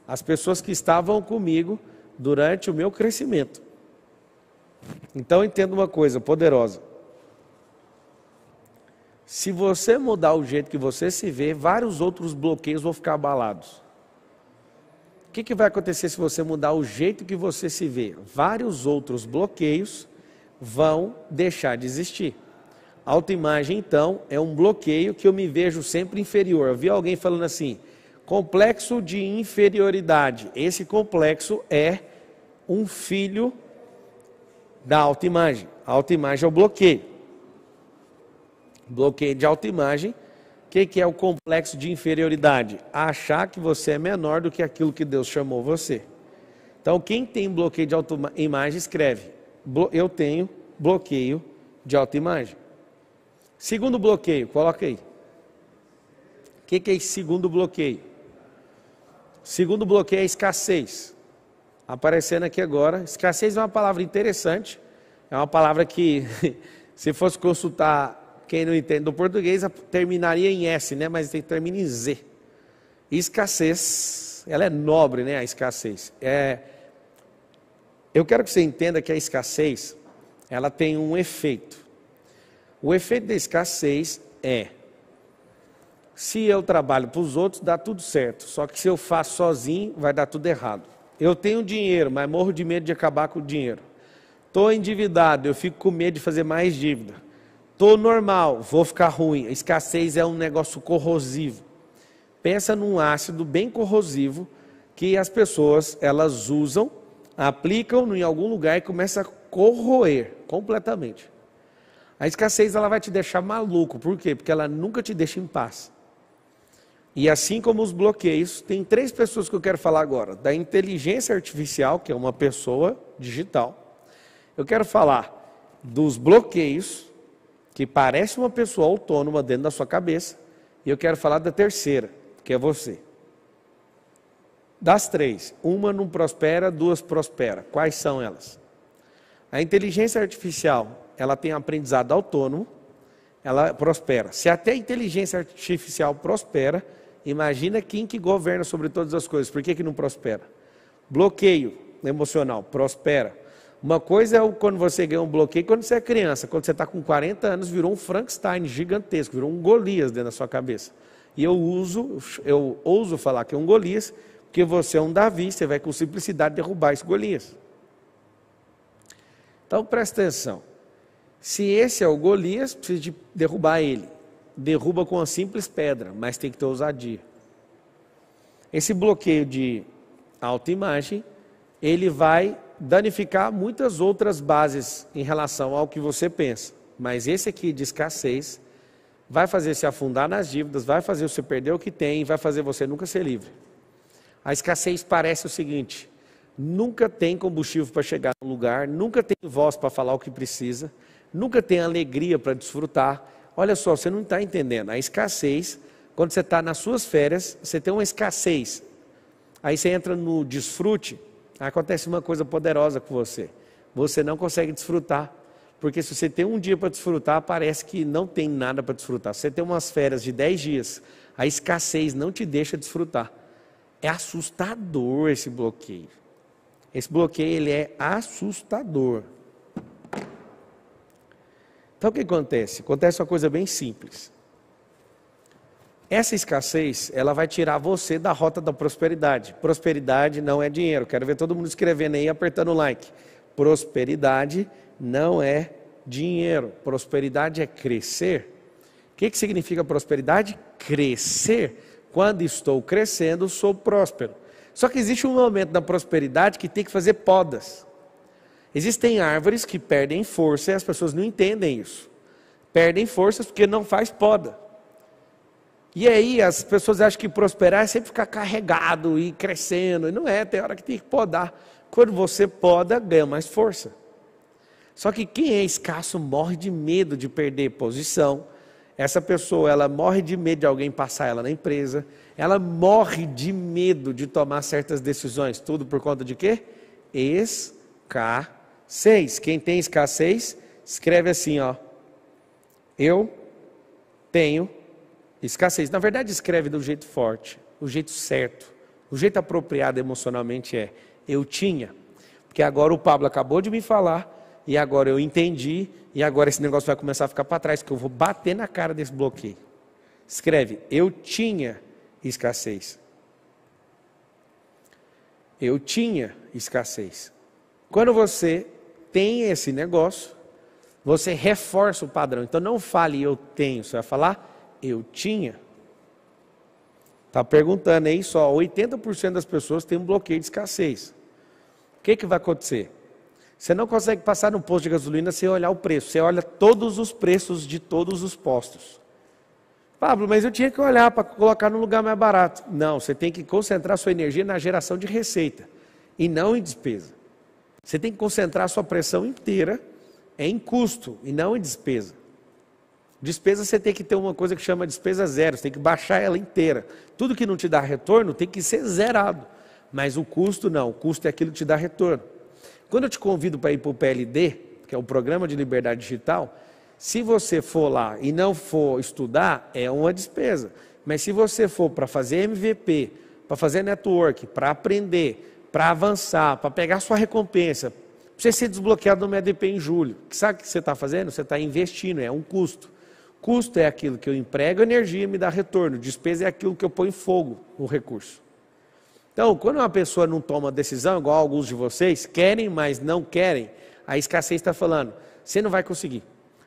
as pessoas que estavam comigo durante o meu crescimento. Então entenda uma coisa poderosa. Se você mudar o jeito que você se vê, vários outros bloqueios vão ficar abalados. O que, que vai acontecer se você mudar o jeito que você se vê? Vários outros bloqueios vão deixar de existir. Autoimagem, então, é um bloqueio que eu me vejo sempre inferior. Eu vi alguém falando assim, complexo de inferioridade. Esse complexo é um filho da autoimagem. A autoimagem é o bloqueio. Bloqueio de autoimagem. O que, que é o complexo de inferioridade? Achar que você é menor do que aquilo que Deus chamou você. Então, quem tem bloqueio de autoimagem, escreve eu tenho bloqueio de autoimagem. Segundo bloqueio, coloca aí. O que, que é esse segundo bloqueio? Segundo bloqueio é a escassez. Aparecendo aqui agora, escassez é uma palavra interessante, é uma palavra que, se fosse consultar quem não entende do português, terminaria em S, né? mas termina em Z. Escassez, ela é nobre, né? A escassez. É, eu quero que você entenda que a escassez, ela tem um efeito. O efeito da escassez é se eu trabalho para os outros, dá tudo certo. Só que se eu faço sozinho, vai dar tudo errado. Eu tenho dinheiro, mas morro de medo de acabar com o dinheiro. Estou endividado, eu fico com medo de fazer mais dívida. Estou normal, vou ficar ruim. A escassez é um negócio corrosivo. Pensa num ácido bem corrosivo que as pessoas elas usam aplicam em algum lugar e começa a corroer completamente. A escassez ela vai te deixar maluco, por quê? Porque ela nunca te deixa em paz. E assim como os bloqueios, tem três pessoas que eu quero falar agora: da inteligência artificial, que é uma pessoa digital. Eu quero falar dos bloqueios, que parece uma pessoa autônoma dentro da sua cabeça. E eu quero falar da terceira, que é você. Das três, uma não prospera, duas prospera. Quais são elas? A inteligência artificial, ela tem aprendizado autônomo, ela prospera. Se até a inteligência artificial prospera, imagina quem que governa sobre todas as coisas. Por que, que não prospera? Bloqueio emocional, prospera. Uma coisa é quando você ganha um bloqueio quando você é criança. Quando você está com 40 anos, virou um Frankenstein gigantesco, virou um Golias dentro da sua cabeça. E eu uso, eu ouso falar que é um Golias, que você é um Davi, você vai com simplicidade derrubar esse Golias. Então presta atenção. Se esse é o Golias, precisa de derrubar ele. Derruba com uma simples pedra, mas tem que ter ousadia. Esse bloqueio de autoimagem, ele vai danificar muitas outras bases em relação ao que você pensa. Mas esse aqui de escassez vai fazer se afundar nas dívidas, vai fazer você perder o que tem, vai fazer você nunca ser livre. A escassez parece o seguinte: nunca tem combustível para chegar no lugar, nunca tem voz para falar o que precisa, nunca tem alegria para desfrutar. Olha só, você não está entendendo. A escassez, quando você está nas suas férias, você tem uma escassez. Aí você entra no desfrute, acontece uma coisa poderosa com você. Você não consegue desfrutar. Porque se você tem um dia para desfrutar, parece que não tem nada para desfrutar. Se você tem umas férias de 10 dias, a escassez não te deixa desfrutar. É assustador esse bloqueio. Esse bloqueio ele é assustador. Então o que acontece? Acontece uma coisa bem simples. Essa escassez, ela vai tirar você da rota da prosperidade. Prosperidade não é dinheiro. Quero ver todo mundo escrevendo aí, apertando o like. Prosperidade não é dinheiro. Prosperidade é crescer. O que, que significa prosperidade? Crescer quando estou crescendo, sou próspero. Só que existe um momento da prosperidade que tem que fazer podas. Existem árvores que perdem força e as pessoas não entendem isso. Perdem forças porque não faz poda. E aí as pessoas acham que prosperar é sempre ficar carregado e crescendo. E não é, tem hora que tem que podar. Quando você poda, ganha mais força. Só que quem é escasso morre de medo de perder posição, essa pessoa ela morre de medo de alguém passar ela na empresa, ela morre de medo de tomar certas decisões, tudo por conta de quê? Escassez. Quem tem escassez, escreve assim, ó. Eu tenho escassez. Na verdade, escreve do jeito forte, do jeito certo, do jeito apropriado emocionalmente é eu tinha. Porque agora o Pablo acabou de me falar e agora eu entendi, e agora esse negócio vai começar a ficar para trás, porque eu vou bater na cara desse bloqueio. Escreve, eu tinha escassez. Eu tinha escassez. Quando você tem esse negócio, você reforça o padrão. Então não fale eu tenho, você vai falar eu tinha. Está perguntando aí só, 80% das pessoas têm um bloqueio de escassez. O que, que vai acontecer? Você não consegue passar num posto de gasolina sem olhar o preço. Você olha todos os preços de todos os postos. Pablo, mas eu tinha que olhar para colocar no lugar mais barato. Não, você tem que concentrar sua energia na geração de receita e não em despesa. Você tem que concentrar sua pressão inteira em custo e não em despesa. Despesa você tem que ter uma coisa que chama despesa zero, você tem que baixar ela inteira. Tudo que não te dá retorno tem que ser zerado. Mas o custo não, o custo é aquilo que te dá retorno. Quando eu te convido para ir para o PLD, que é o Programa de Liberdade Digital, se você for lá e não for estudar, é uma despesa. Mas se você for para fazer MVP, para fazer network, para aprender, para avançar, para pegar sua recompensa, para você ser desbloqueado no EDP em julho, sabe o que você está fazendo? Você está investindo, é um custo. Custo é aquilo que eu emprego energia e me dá retorno. Despesa é aquilo que eu ponho fogo no recurso. Então, quando uma pessoa não toma decisão, igual alguns de vocês querem, mas não querem, a escassez está falando, você não vai conseguir.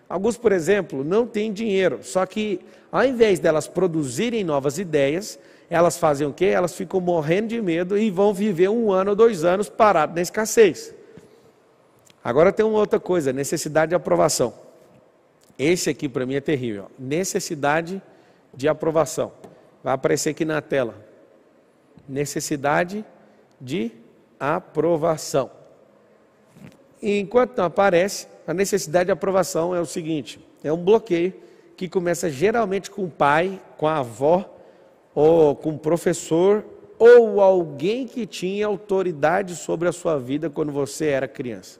Alguns, por exemplo, não têm dinheiro, só que ao invés delas produzirem novas ideias, elas fazem o quê? Elas ficam morrendo de medo e vão viver um ano ou dois anos parado na escassez. Agora tem uma outra coisa, necessidade de aprovação. Esse aqui para mim é terrível. Necessidade de aprovação. Vai aparecer aqui na tela necessidade de aprovação. E enquanto não aparece, a necessidade de aprovação é o seguinte: é um bloqueio que começa geralmente com o pai, com a avó, ou com o professor, ou alguém que tinha autoridade sobre a sua vida quando você era criança.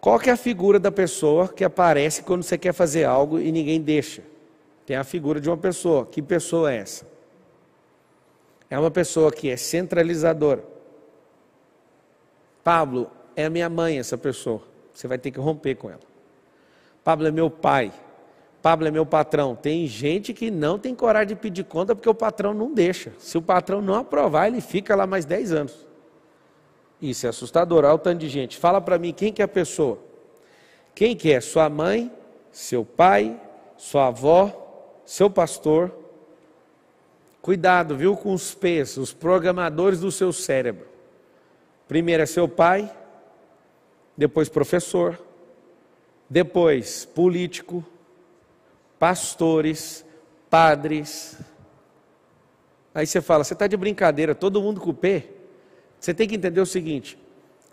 Qual que é a figura da pessoa que aparece quando você quer fazer algo e ninguém deixa? Tem a figura de uma pessoa. Que pessoa é essa? é uma pessoa que é centralizadora. Pablo é a minha mãe, essa pessoa. Você vai ter que romper com ela. Pablo é meu pai. Pablo é meu patrão. Tem gente que não tem coragem de pedir conta porque o patrão não deixa. Se o patrão não aprovar, ele fica lá mais 10 anos. Isso é assustador. Olha o tanto de gente. Fala para mim quem que é a pessoa. Quem que é? Sua mãe, seu pai, sua avó, seu pastor, Cuidado, viu, com os P's, os programadores do seu cérebro. Primeiro é seu pai, depois professor, depois político, pastores, padres. Aí você fala, você está de brincadeira, todo mundo com o P. Você tem que entender o seguinte: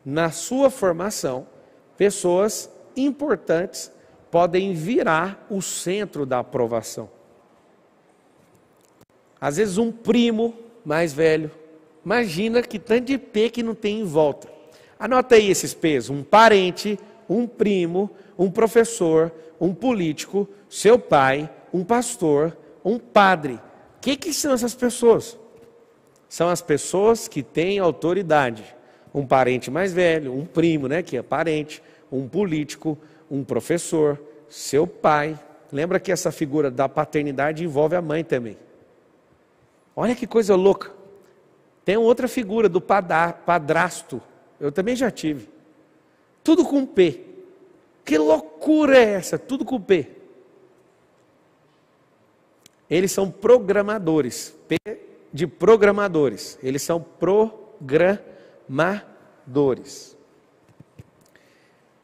na sua formação, pessoas importantes podem virar o centro da aprovação. Às vezes um primo mais velho. Imagina que tanto de P que não tem em volta. Anota aí esses P's: um parente, um primo, um professor, um político, seu pai, um pastor, um padre. O que, que são essas pessoas? São as pessoas que têm autoridade. Um parente mais velho, um primo, né, que é parente, um político, um professor, seu pai. Lembra que essa figura da paternidade envolve a mãe também. Olha que coisa louca. Tem outra figura do padrasto. Eu também já tive. Tudo com P. Que loucura é essa? Tudo com P. Eles são programadores. P de programadores. Eles são programadores.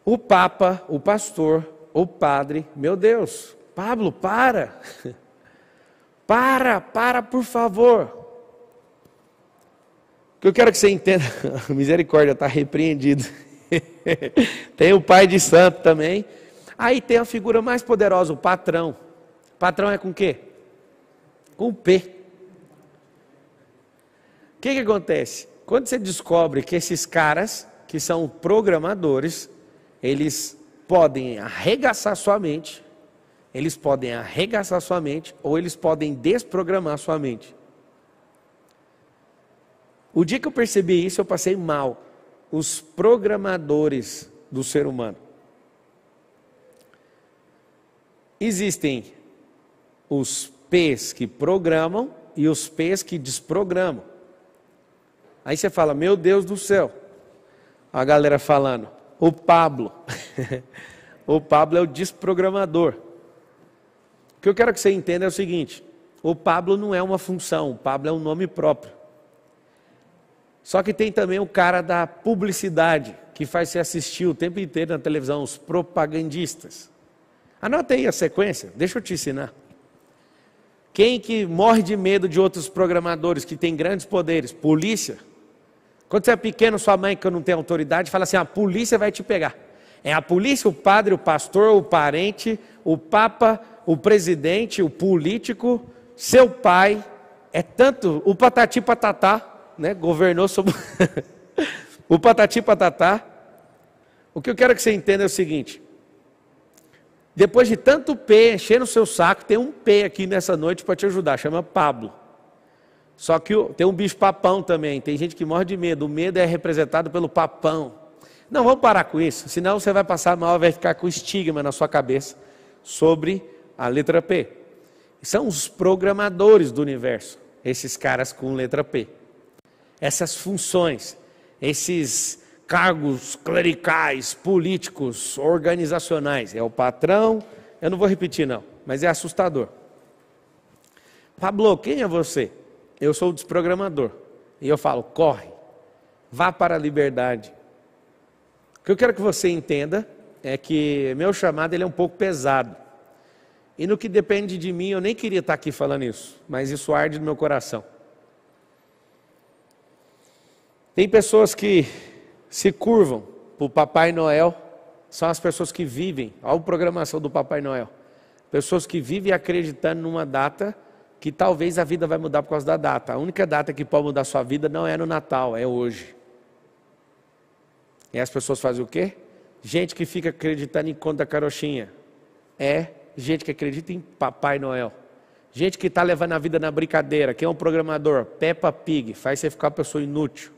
O Papa, o pastor, o padre, meu Deus, Pablo, para! Para, para, por favor. que eu quero que você entenda, misericórdia, está repreendido. tem o pai de santo também. Aí tem a figura mais poderosa, o patrão. Patrão é com o quê? Com o P. O que, que acontece? Quando você descobre que esses caras, que são programadores, eles podem arregaçar sua mente, eles podem arregaçar sua mente ou eles podem desprogramar sua mente. O dia que eu percebi isso, eu passei mal. Os programadores do ser humano. Existem os P's que programam e os P's que desprogramam. Aí você fala, meu Deus do céu. A galera falando, o Pablo. o Pablo é o desprogramador. O que eu quero que você entenda é o seguinte: o Pablo não é uma função, o Pablo é um nome próprio. Só que tem também o cara da publicidade, que faz se assistir o tempo inteiro na televisão, os propagandistas. Anota aí a sequência, deixa eu te ensinar. Quem que morre de medo de outros programadores que têm grandes poderes? Polícia. Quando você é pequeno, sua mãe, que não tem autoridade, fala assim: a polícia vai te pegar. É a polícia, o padre, o pastor, o parente, o papa, o presidente, o político, seu pai, é tanto. O Patati Patatá, né? Governou sobre. o Patati Patatá. O que eu quero que você entenda é o seguinte. Depois de tanto P encher no seu saco, tem um P aqui nessa noite para te ajudar, chama Pablo. Só que tem um bicho papão também, tem gente que morre de medo, o medo é representado pelo papão. Não, vamos parar com isso, senão você vai passar mal, vai ficar com estigma na sua cabeça sobre a letra P. São os programadores do universo, esses caras com letra P. Essas funções, esses cargos clericais, políticos, organizacionais, é o patrão. Eu não vou repetir, não, mas é assustador. Pablo, quem é você? Eu sou o desprogramador. E eu falo: corre, vá para a liberdade. O que eu quero que você entenda é que meu chamado ele é um pouco pesado. E no que depende de mim, eu nem queria estar aqui falando isso, mas isso arde no meu coração. Tem pessoas que se curvam para o Papai Noel, são as pessoas que vivem, olha a programação do Papai Noel. Pessoas que vivem acreditando numa data que talvez a vida vai mudar por causa da data. A única data que pode mudar a sua vida não é no Natal, é hoje. E as pessoas fazem o quê? Gente que fica acreditando em conta carochinha. É gente que acredita em Papai Noel. Gente que está levando a vida na brincadeira. Quem é um programador? Peppa Pig. Faz você ficar uma pessoa inútil.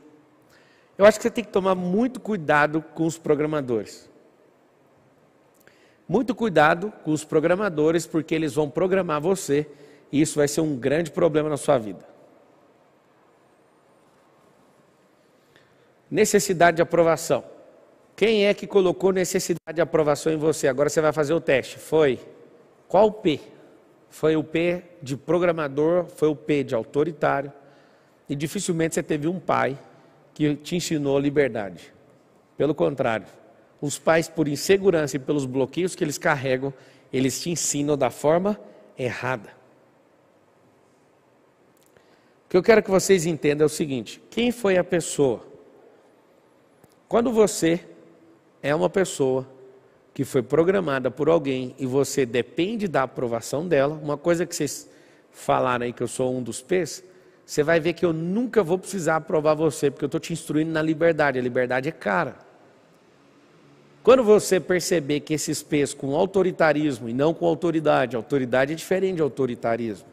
Eu acho que você tem que tomar muito cuidado com os programadores. Muito cuidado com os programadores, porque eles vão programar você e isso vai ser um grande problema na sua vida. Necessidade de aprovação. Quem é que colocou necessidade de aprovação em você? Agora você vai fazer o teste. Foi. Qual o P? Foi o P de programador, foi o P de autoritário, e dificilmente você teve um pai que te ensinou liberdade. Pelo contrário, os pais, por insegurança e pelos bloqueios que eles carregam, eles te ensinam da forma errada. O que eu quero que vocês entendam é o seguinte: quem foi a pessoa? Quando você é uma pessoa que foi programada por alguém e você depende da aprovação dela, uma coisa que vocês falaram aí que eu sou um dos pés, você vai ver que eu nunca vou precisar aprovar você, porque eu estou te instruindo na liberdade. A liberdade é cara. Quando você perceber que esses pés com autoritarismo e não com autoridade, autoridade é diferente de autoritarismo.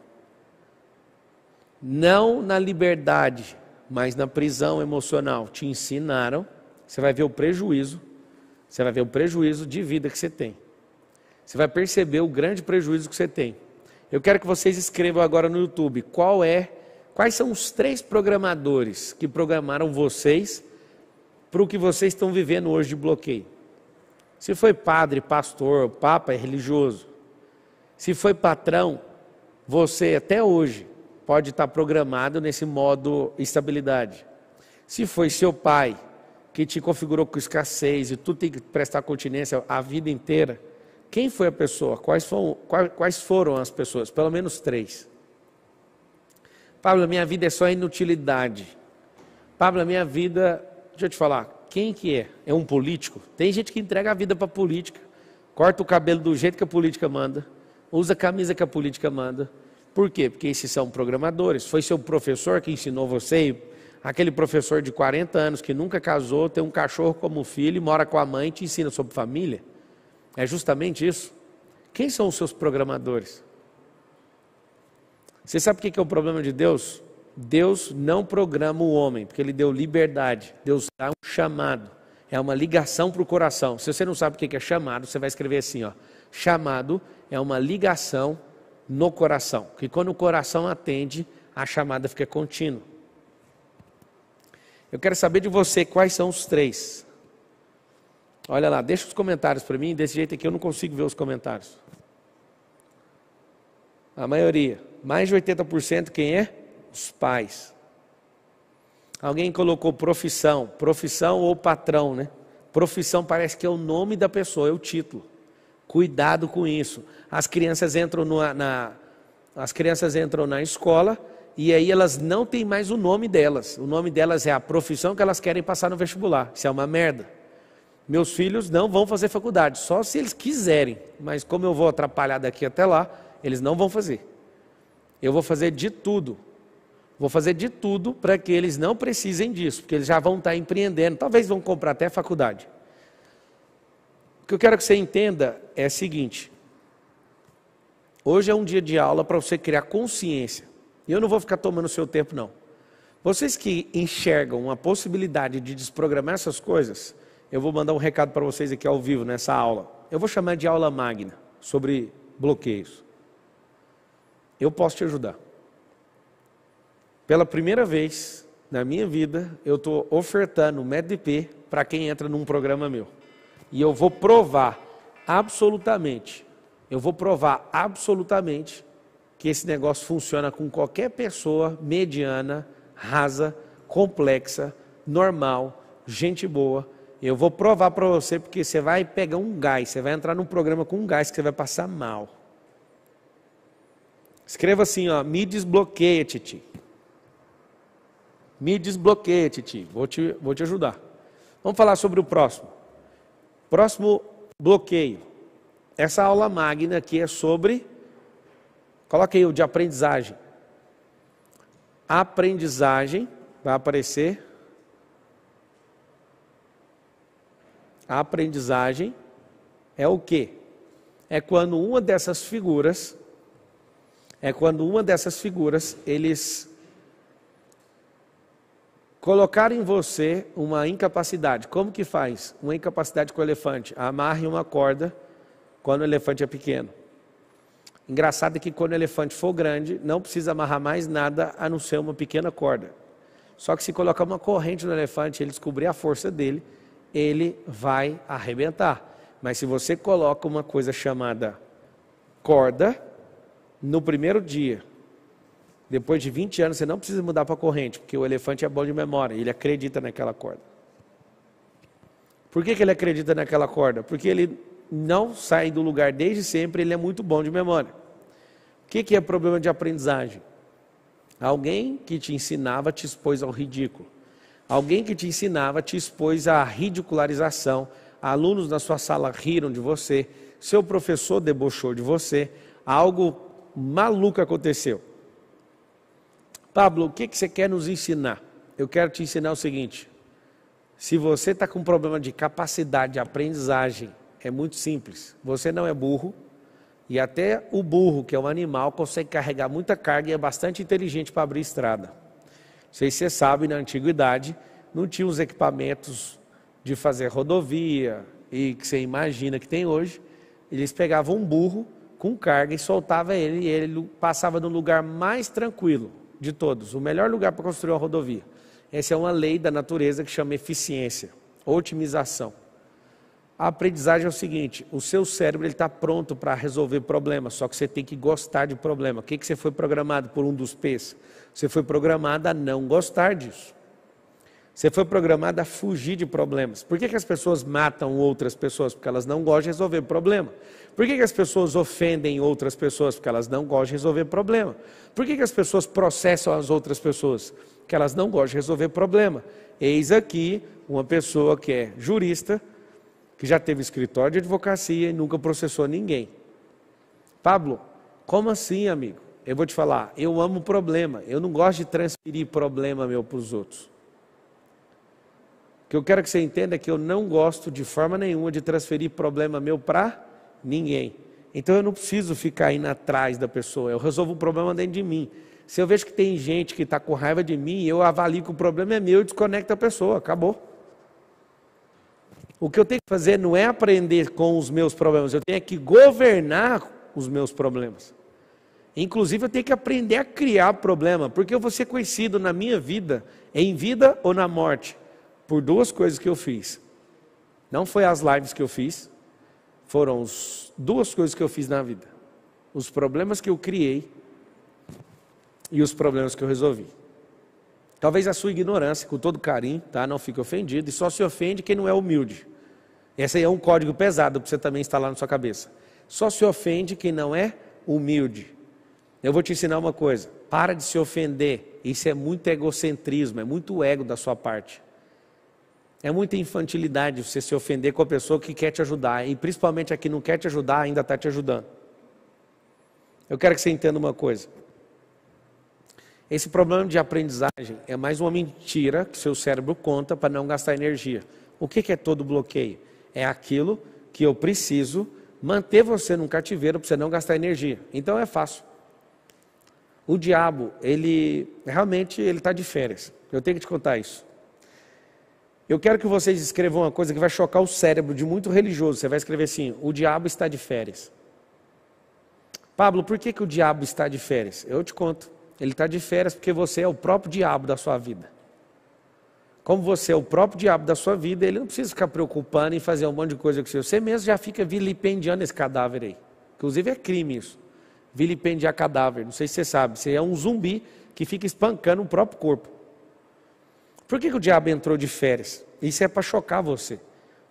Não na liberdade, mas na prisão emocional. Te ensinaram, você vai ver o prejuízo você vai ver o prejuízo de vida que você tem. Você vai perceber o grande prejuízo que você tem. Eu quero que vocês escrevam agora no YouTube qual é, quais são os três programadores que programaram vocês para o que vocês estão vivendo hoje de bloqueio. Se foi padre, pastor, papa, é religioso. Se foi patrão, você até hoje pode estar programado nesse modo estabilidade. Se foi seu pai, que te configurou com escassez e tu tem que prestar continência a vida inteira. Quem foi a pessoa? Quais foram, quais foram as pessoas? Pelo menos três. Pablo, minha vida é só inutilidade. Pablo, minha vida. Deixa eu te falar, quem que é? É um político? Tem gente que entrega a vida para a política, corta o cabelo do jeito que a política manda, usa a camisa que a política manda. Por quê? Porque esses são programadores. Foi seu professor que ensinou você Aquele professor de 40 anos que nunca casou, tem um cachorro como filho, mora com a mãe e te ensina sobre família? É justamente isso. Quem são os seus programadores? Você sabe o que é o problema de Deus? Deus não programa o homem, porque ele deu liberdade. Deus dá um chamado. É uma ligação para o coração. Se você não sabe o que é chamado, você vai escrever assim: ó. chamado é uma ligação no coração. Que quando o coração atende, a chamada fica contínua. Eu quero saber de você quais são os três. Olha lá, deixa os comentários para mim, desse jeito aqui eu não consigo ver os comentários. A maioria, mais de 80% quem é? Os pais. Alguém colocou profissão, profissão ou patrão, né? Profissão parece que é o nome da pessoa, é o título. Cuidado com isso. As crianças entram na, na as crianças entram na escola e aí elas não têm mais o nome delas. O nome delas é a profissão que elas querem passar no vestibular. Isso é uma merda. Meus filhos não vão fazer faculdade, só se eles quiserem. Mas como eu vou atrapalhar daqui até lá, eles não vão fazer. Eu vou fazer de tudo. Vou fazer de tudo para que eles não precisem disso, porque eles já vão estar empreendendo, talvez vão comprar até faculdade. O que eu quero que você entenda é o seguinte: hoje é um dia de aula para você criar consciência e eu não vou ficar tomando seu tempo, não. Vocês que enxergam uma possibilidade de desprogramar essas coisas, eu vou mandar um recado para vocês aqui ao vivo nessa aula. Eu vou chamar de aula magna sobre bloqueios. Eu posso te ajudar. Pela primeira vez na minha vida, eu estou ofertando o MedDP para quem entra num programa meu. E eu vou provar absolutamente, eu vou provar absolutamente que esse negócio funciona com qualquer pessoa mediana, rasa, complexa, normal, gente boa. Eu vou provar para você porque você vai pegar um gás, você vai entrar num programa com um gás que você vai passar mal. Escreva assim, ó, me desbloqueia, Titi. Me desbloqueia, Titi. Vou te, vou te ajudar. Vamos falar sobre o próximo. Próximo bloqueio. Essa aula magna aqui é sobre aí o de aprendizagem. Aprendizagem vai aparecer. aprendizagem é o quê? É quando uma dessas figuras é quando uma dessas figuras eles colocarem em você uma incapacidade. Como que faz? Uma incapacidade com o elefante. Amarre uma corda quando o elefante é pequeno. Engraçado é que quando o elefante for grande, não precisa amarrar mais nada a não ser uma pequena corda. Só que se colocar uma corrente no elefante, ele descobrir a força dele, ele vai arrebentar. Mas se você coloca uma coisa chamada corda, no primeiro dia, depois de 20 anos, você não precisa mudar para a corrente, porque o elefante é bom de memória, ele acredita naquela corda. Por que, que ele acredita naquela corda? Porque ele não sai do lugar desde sempre, ele é muito bom de memória. O que, que é problema de aprendizagem? Alguém que te ensinava te expôs ao ridículo. Alguém que te ensinava te expôs à ridicularização. Alunos na sua sala riram de você. Seu professor debochou de você. Algo maluco aconteceu. Pablo, o que, que você quer nos ensinar? Eu quero te ensinar o seguinte: se você está com problema de capacidade de aprendizagem, é muito simples. Você não é burro, e até o burro, que é um animal, consegue carregar muita carga e é bastante inteligente para abrir estrada. Não sei se você sabe, na antiguidade, não tinha os equipamentos de fazer rodovia e que você imagina que tem hoje. Eles pegavam um burro com carga e soltava ele e ele passava no lugar mais tranquilo de todos, o melhor lugar para construir uma rodovia. Essa é uma lei da natureza que chama eficiência, otimização. A aprendizagem é o seguinte: o seu cérebro está pronto para resolver problemas, só que você tem que gostar de problema. O que, que você foi programado por um dos P's? Você foi programado a não gostar disso. Você foi programado a fugir de problemas. Por que, que as pessoas matam outras pessoas? Porque elas não gostam de resolver problema. Por que, que as pessoas ofendem outras pessoas? Porque elas não gostam de resolver problema. Por que, que as pessoas processam as outras pessoas? Porque elas não gostam de resolver problema. Eis aqui uma pessoa que é jurista que já teve escritório de advocacia e nunca processou ninguém. Pablo, como assim, amigo? Eu vou te falar, eu amo problema, eu não gosto de transferir problema meu para os outros. O que eu quero que você entenda é que eu não gosto de forma nenhuma de transferir problema meu para ninguém. Então eu não preciso ficar indo atrás da pessoa, eu resolvo o um problema dentro de mim. Se eu vejo que tem gente que está com raiva de mim, eu avalio que o problema é meu e desconecto a pessoa, acabou. O que eu tenho que fazer não é aprender com os meus problemas, eu tenho que governar os meus problemas. Inclusive, eu tenho que aprender a criar problema, porque eu vou ser conhecido na minha vida, em vida ou na morte, por duas coisas que eu fiz. Não foi as lives que eu fiz, foram os, duas coisas que eu fiz na vida: os problemas que eu criei e os problemas que eu resolvi. Talvez a sua ignorância, com todo carinho, tá? Não fique ofendido. E só se ofende quem não é humilde. Esse aí é um código pesado para você também instalar na sua cabeça. Só se ofende quem não é humilde. Eu vou te ensinar uma coisa. Para de se ofender. Isso é muito egocentrismo, é muito ego da sua parte. É muita infantilidade você se ofender com a pessoa que quer te ajudar. E principalmente a que não quer te ajudar, ainda está te ajudando. Eu quero que você entenda uma coisa. Esse problema de aprendizagem é mais uma mentira que seu cérebro conta para não gastar energia. O que, que é todo bloqueio? É aquilo que eu preciso manter você num cativeiro para você não gastar energia. Então é fácil. O diabo, ele realmente ele está de férias. Eu tenho que te contar isso. Eu quero que vocês escrevam uma coisa que vai chocar o cérebro de muito religioso. Você vai escrever assim: o diabo está de férias. Pablo, por que, que o diabo está de férias? Eu te conto. Ele está de férias porque você é o próprio diabo da sua vida. Como você é o próprio diabo da sua vida, ele não precisa ficar preocupando em fazer um monte de coisa com você. Você mesmo já fica vilipendiando esse cadáver aí. Inclusive é crime isso. Vilipendiar cadáver. Não sei se você sabe. Você é um zumbi que fica espancando o próprio corpo. Por que, que o diabo entrou de férias? Isso é para chocar você.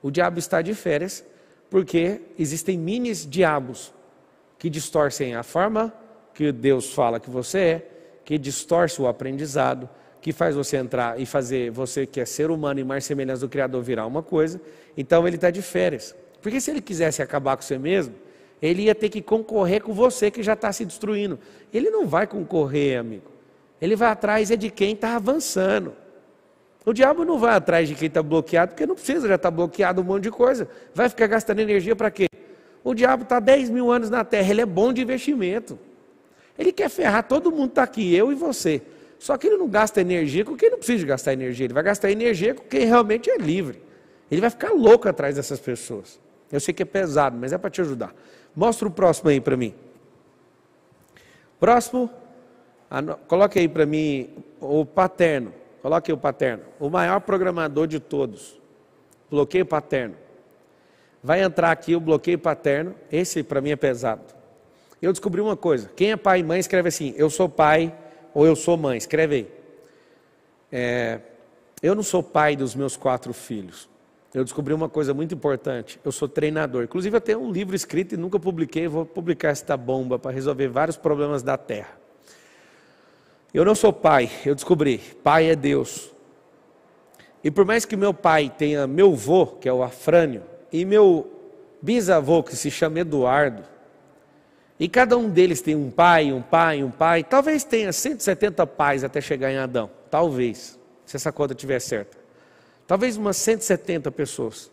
O diabo está de férias porque existem minis diabos que distorcem a forma que Deus fala que você é, que distorce o aprendizado, que faz você entrar e fazer você que é ser humano e mais semelhança do Criador virar uma coisa. Então ele está de férias. Porque se ele quisesse acabar com você mesmo, ele ia ter que concorrer com você que já está se destruindo. Ele não vai concorrer, amigo. Ele vai atrás é de quem está avançando. O diabo não vai atrás de quem está bloqueado, porque não precisa, já está bloqueado um monte de coisa. Vai ficar gastando energia para quê? O diabo está 10 mil anos na terra, ele é bom de investimento. Ele quer ferrar todo mundo está aqui, eu e você. Só que ele não gasta energia com quem não precisa gastar energia. Ele vai gastar energia com quem realmente é livre. Ele vai ficar louco atrás dessas pessoas. Eu sei que é pesado, mas é para te ajudar. Mostra o próximo aí para mim. Próximo. Coloque aí para mim o paterno. Coloque aí o paterno. O maior programador de todos. Bloqueio paterno. Vai entrar aqui o bloqueio paterno. Esse para mim é pesado. Eu descobri uma coisa: quem é pai e mãe escreve assim, eu sou pai ou eu sou mãe. Escreve aí. É, eu não sou pai dos meus quatro filhos. Eu descobri uma coisa muito importante: eu sou treinador. Inclusive, eu tenho um livro escrito e nunca publiquei. Vou publicar esta bomba para resolver vários problemas da terra. Eu não sou pai, eu descobri. Pai é Deus. E por mais que meu pai tenha meu avô, que é o Afrânio, e meu bisavô, que se chama Eduardo, e cada um deles tem um pai, um pai, um pai. Talvez tenha 170 pais até chegar em Adão. Talvez, se essa conta estiver certa. Talvez umas 170 pessoas.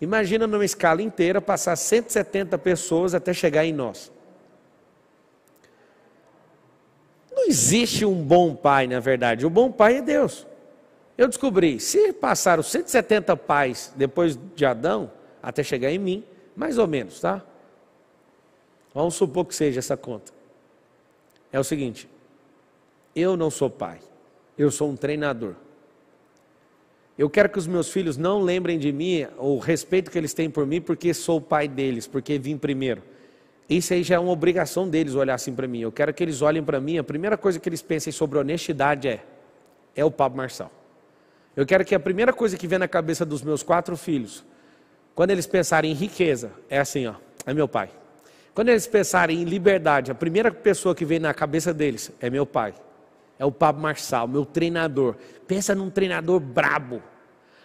Imagina numa escala inteira passar 170 pessoas até chegar em nós. Não existe um bom pai, na verdade. O bom pai é Deus. Eu descobri, se passaram 170 pais depois de Adão, até chegar em mim, mais ou menos, tá? Vamos supor que seja essa conta. É o seguinte: eu não sou pai, eu sou um treinador. Eu quero que os meus filhos não lembrem de mim o respeito que eles têm por mim porque sou o pai deles, porque vim primeiro. Isso aí já é uma obrigação deles olhar assim para mim. Eu quero que eles olhem para mim. A primeira coisa que eles pensem sobre honestidade é: é o Pablo Marçal. Eu quero que a primeira coisa que vem na cabeça dos meus quatro filhos, quando eles pensarem em riqueza, é assim: ó, é meu pai. Quando eles pensarem em liberdade, a primeira pessoa que vem na cabeça deles é meu pai. É o Pablo Marçal, meu treinador. Pensa num treinador brabo.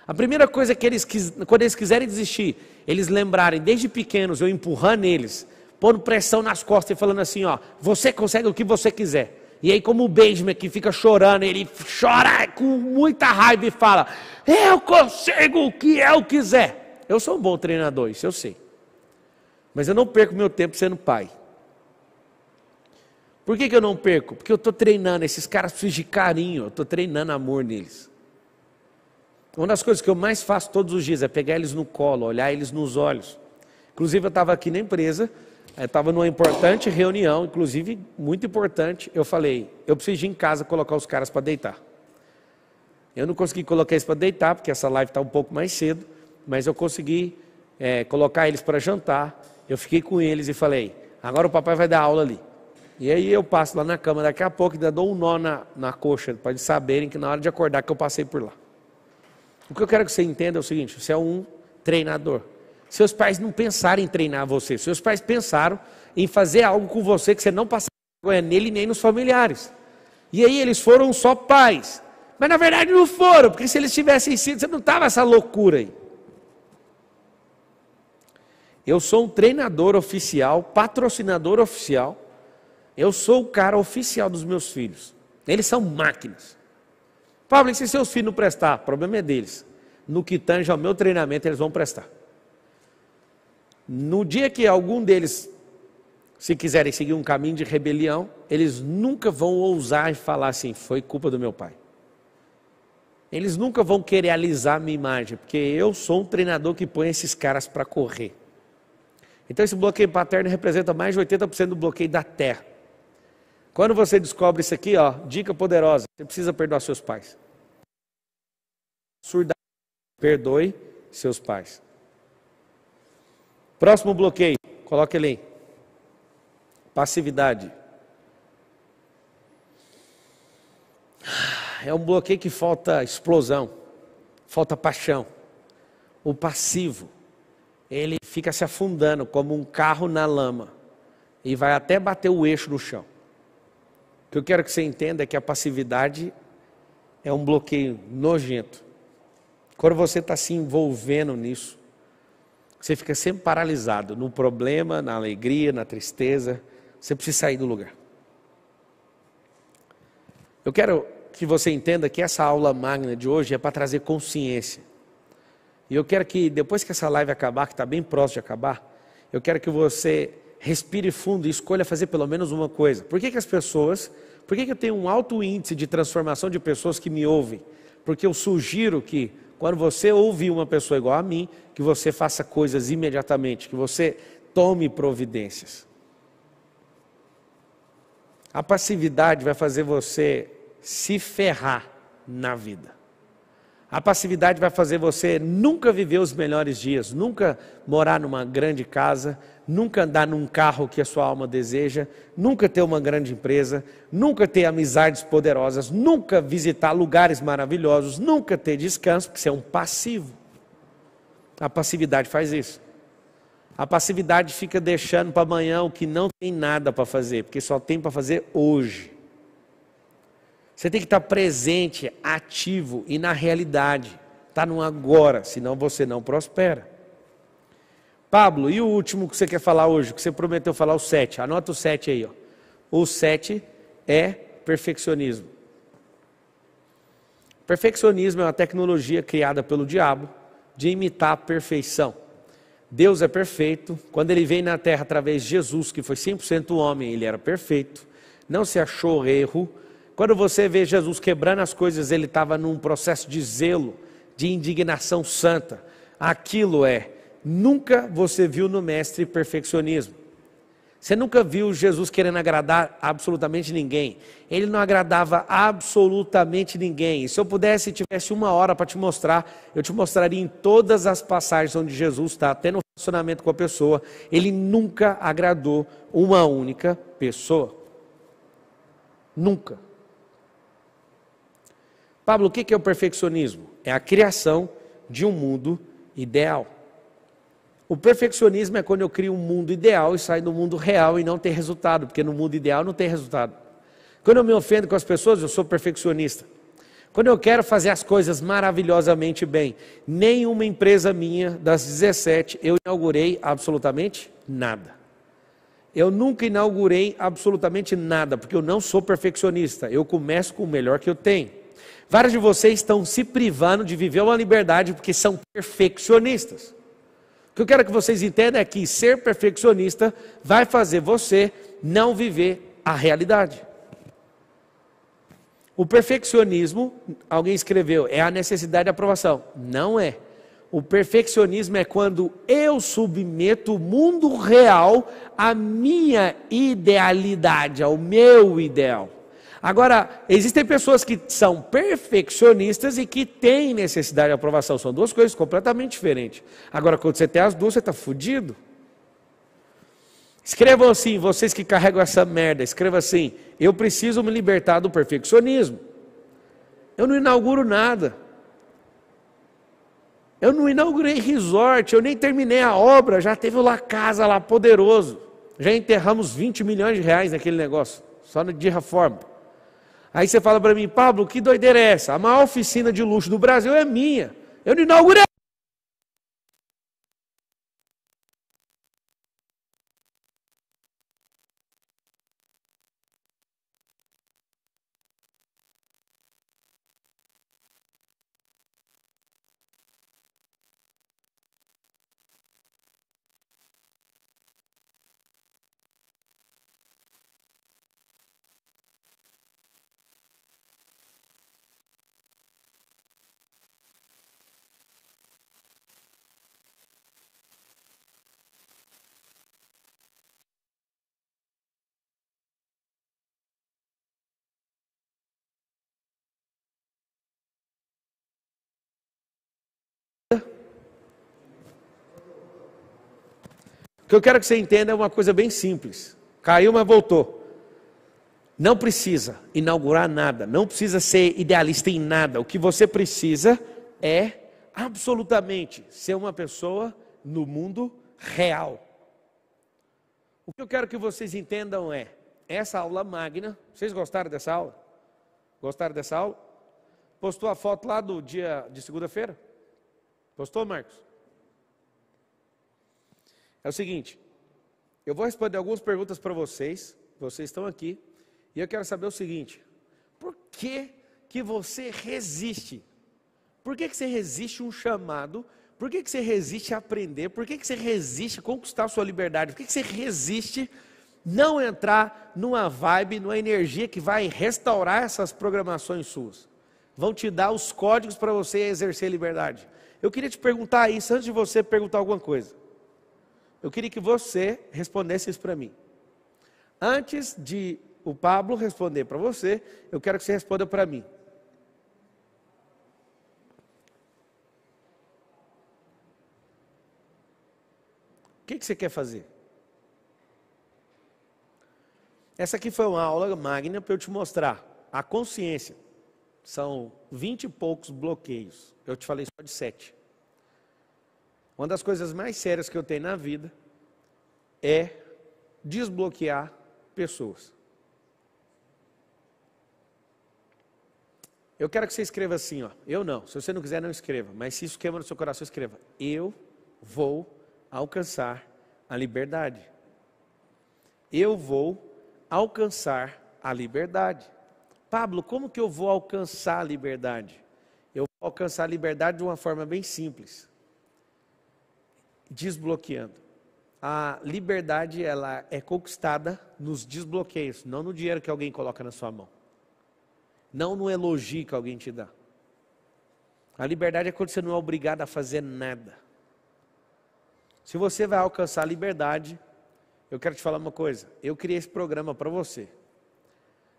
A primeira coisa que eles, quando eles quiserem desistir, eles lembrarem, desde pequenos, eu empurrando eles, pondo pressão nas costas e falando assim, ó, você consegue o que você quiser. E aí, como o Benjamin que fica chorando, ele chora com muita raiva e fala: Eu consigo o que eu quiser. Eu sou um bom treinador, isso eu sei. Mas eu não perco meu tempo sendo pai. Por que, que eu não perco? Porque eu estou treinando, esses caras precisam de carinho, eu estou treinando amor neles. Uma das coisas que eu mais faço todos os dias é pegar eles no colo, olhar eles nos olhos. Inclusive, eu estava aqui na empresa, estava eh, numa importante reunião, inclusive muito importante. Eu falei: eu preciso ir em casa colocar os caras para deitar. Eu não consegui colocar eles para deitar, porque essa live está um pouco mais cedo, mas eu consegui é, colocar eles para jantar. Eu fiquei com eles e falei: agora o papai vai dar aula ali. E aí eu passo lá na cama daqui a pouco, ainda dou um nó na, na coxa, para eles saberem que na hora de acordar que eu passei por lá. O que eu quero que você entenda é o seguinte: você é um treinador. Seus pais não pensaram em treinar você, seus pais pensaram em fazer algo com você que você não passava vergonha nele nem nos familiares. E aí eles foram só pais. Mas na verdade não foram, porque se eles tivessem sido, você não estava essa loucura aí. Eu sou um treinador oficial, patrocinador oficial. Eu sou o cara oficial dos meus filhos. Eles são máquinas. Pablo, e se seus filhos não prestar, o problema é deles. No que tange ao meu treinamento, eles vão prestar. No dia que algum deles, se quiserem seguir um caminho de rebelião, eles nunca vão ousar e falar assim: foi culpa do meu pai. Eles nunca vão querer alisar minha imagem, porque eu sou um treinador que põe esses caras para correr. Então, esse bloqueio paterno representa mais de 80% do bloqueio da terra. Quando você descobre isso aqui, ó, dica poderosa: você precisa perdoar seus pais. Surda, perdoe seus pais. Próximo bloqueio, coloque ele aí. Passividade. Ah, é um bloqueio que falta explosão, falta paixão. O passivo ele fica se afundando como um carro na lama e vai até bater o eixo no chão. O que eu quero que você entenda é que a passividade é um bloqueio nojento. Quando você está se envolvendo nisso, você fica sempre paralisado no problema, na alegria, na tristeza. Você precisa sair do lugar. Eu quero que você entenda que essa aula magna de hoje é para trazer consciência. E eu quero que, depois que essa live acabar, que está bem próximo de acabar, eu quero que você respire fundo e escolha fazer pelo menos uma coisa. Por que, que as pessoas, por que, que eu tenho um alto índice de transformação de pessoas que me ouvem? Porque eu sugiro que, quando você ouvir uma pessoa igual a mim, que você faça coisas imediatamente, que você tome providências. A passividade vai fazer você se ferrar na vida. A passividade vai fazer você nunca viver os melhores dias, nunca morar numa grande casa, nunca andar num carro que a sua alma deseja, nunca ter uma grande empresa, nunca ter amizades poderosas, nunca visitar lugares maravilhosos, nunca ter descanso, porque você é um passivo. A passividade faz isso. A passividade fica deixando para amanhã o que não tem nada para fazer, porque só tem para fazer hoje. Você tem que estar presente, ativo e na realidade. Está no agora, senão você não prospera. Pablo, e o último que você quer falar hoje, que você prometeu falar, o sete, Anota o sete aí. Ó. O sete é perfeccionismo. Perfeccionismo é uma tecnologia criada pelo diabo de imitar a perfeição. Deus é perfeito. Quando ele veio na terra através de Jesus, que foi 100% homem, ele era perfeito. Não se achou erro quando você vê Jesus quebrando as coisas, ele estava num processo de zelo, de indignação santa. Aquilo é, nunca você viu no mestre perfeccionismo. Você nunca viu Jesus querendo agradar absolutamente ninguém. Ele não agradava absolutamente ninguém. E se eu pudesse, tivesse uma hora para te mostrar, eu te mostraria em todas as passagens onde Jesus está tendo um relacionamento com a pessoa. Ele nunca agradou uma única pessoa. Nunca. Pablo, o que é o perfeccionismo? É a criação de um mundo ideal. O perfeccionismo é quando eu crio um mundo ideal e saio do mundo real e não tem resultado, porque no mundo ideal não tem resultado. Quando eu me ofendo com as pessoas, eu sou perfeccionista. Quando eu quero fazer as coisas maravilhosamente bem, nenhuma empresa minha das 17 eu inaugurei absolutamente nada. Eu nunca inaugurei absolutamente nada, porque eu não sou perfeccionista. Eu começo com o melhor que eu tenho. Vários de vocês estão se privando de viver uma liberdade porque são perfeccionistas. O que eu quero que vocês entendam é que ser perfeccionista vai fazer você não viver a realidade. O perfeccionismo, alguém escreveu, é a necessidade de aprovação. Não é. O perfeccionismo é quando eu submeto o mundo real à minha idealidade, ao meu ideal. Agora, existem pessoas que são perfeccionistas e que têm necessidade de aprovação. São duas coisas completamente diferentes. Agora, quando você tem as duas, você está fudido. Escrevam assim, vocês que carregam essa merda, escreva assim: eu preciso me libertar do perfeccionismo. Eu não inauguro nada. Eu não inaugurei resort, eu nem terminei a obra, já teve lá Casa lá poderoso. Já enterramos 20 milhões de reais naquele negócio, só de reforma. Aí você fala para mim, Pablo, que doideira é essa? A maior oficina de luxo do Brasil é minha. Eu não inaugurei O que eu quero que você entenda é uma coisa bem simples. Caiu, mas voltou. Não precisa inaugurar nada, não precisa ser idealista em nada. O que você precisa é absolutamente ser uma pessoa no mundo real. O que eu quero que vocês entendam é: essa aula magna, vocês gostaram dessa aula? Gostaram dessa aula? Postou a foto lá do dia de segunda-feira? Postou, Marcos? É o seguinte, eu vou responder algumas perguntas para vocês, vocês estão aqui, e eu quero saber o seguinte: por que que você resiste? Por que que você resiste um chamado? Por que que você resiste a aprender? Por que que você resiste a conquistar a sua liberdade? Por que que você resiste não entrar numa vibe, numa energia que vai restaurar essas programações suas? Vão te dar os códigos para você exercer liberdade. Eu queria te perguntar isso antes de você perguntar alguma coisa. Eu queria que você respondesse isso para mim. Antes de o Pablo responder para você, eu quero que você responda para mim. O que, que você quer fazer? Essa aqui foi uma aula magna para eu te mostrar a consciência. São vinte e poucos bloqueios. Eu te falei só de sete. Uma das coisas mais sérias que eu tenho na vida é desbloquear pessoas. Eu quero que você escreva assim, ó. Eu não. Se você não quiser, não escreva. Mas se isso queima no seu coração, escreva. Eu vou alcançar a liberdade. Eu vou alcançar a liberdade. Pablo, como que eu vou alcançar a liberdade? Eu vou alcançar a liberdade de uma forma bem simples desbloqueando. A liberdade ela é conquistada nos desbloqueios, não no dinheiro que alguém coloca na sua mão. Não no elogio que alguém te dá. A liberdade é quando você não é obrigado a fazer nada. Se você vai alcançar a liberdade, eu quero te falar uma coisa. Eu criei esse programa para você.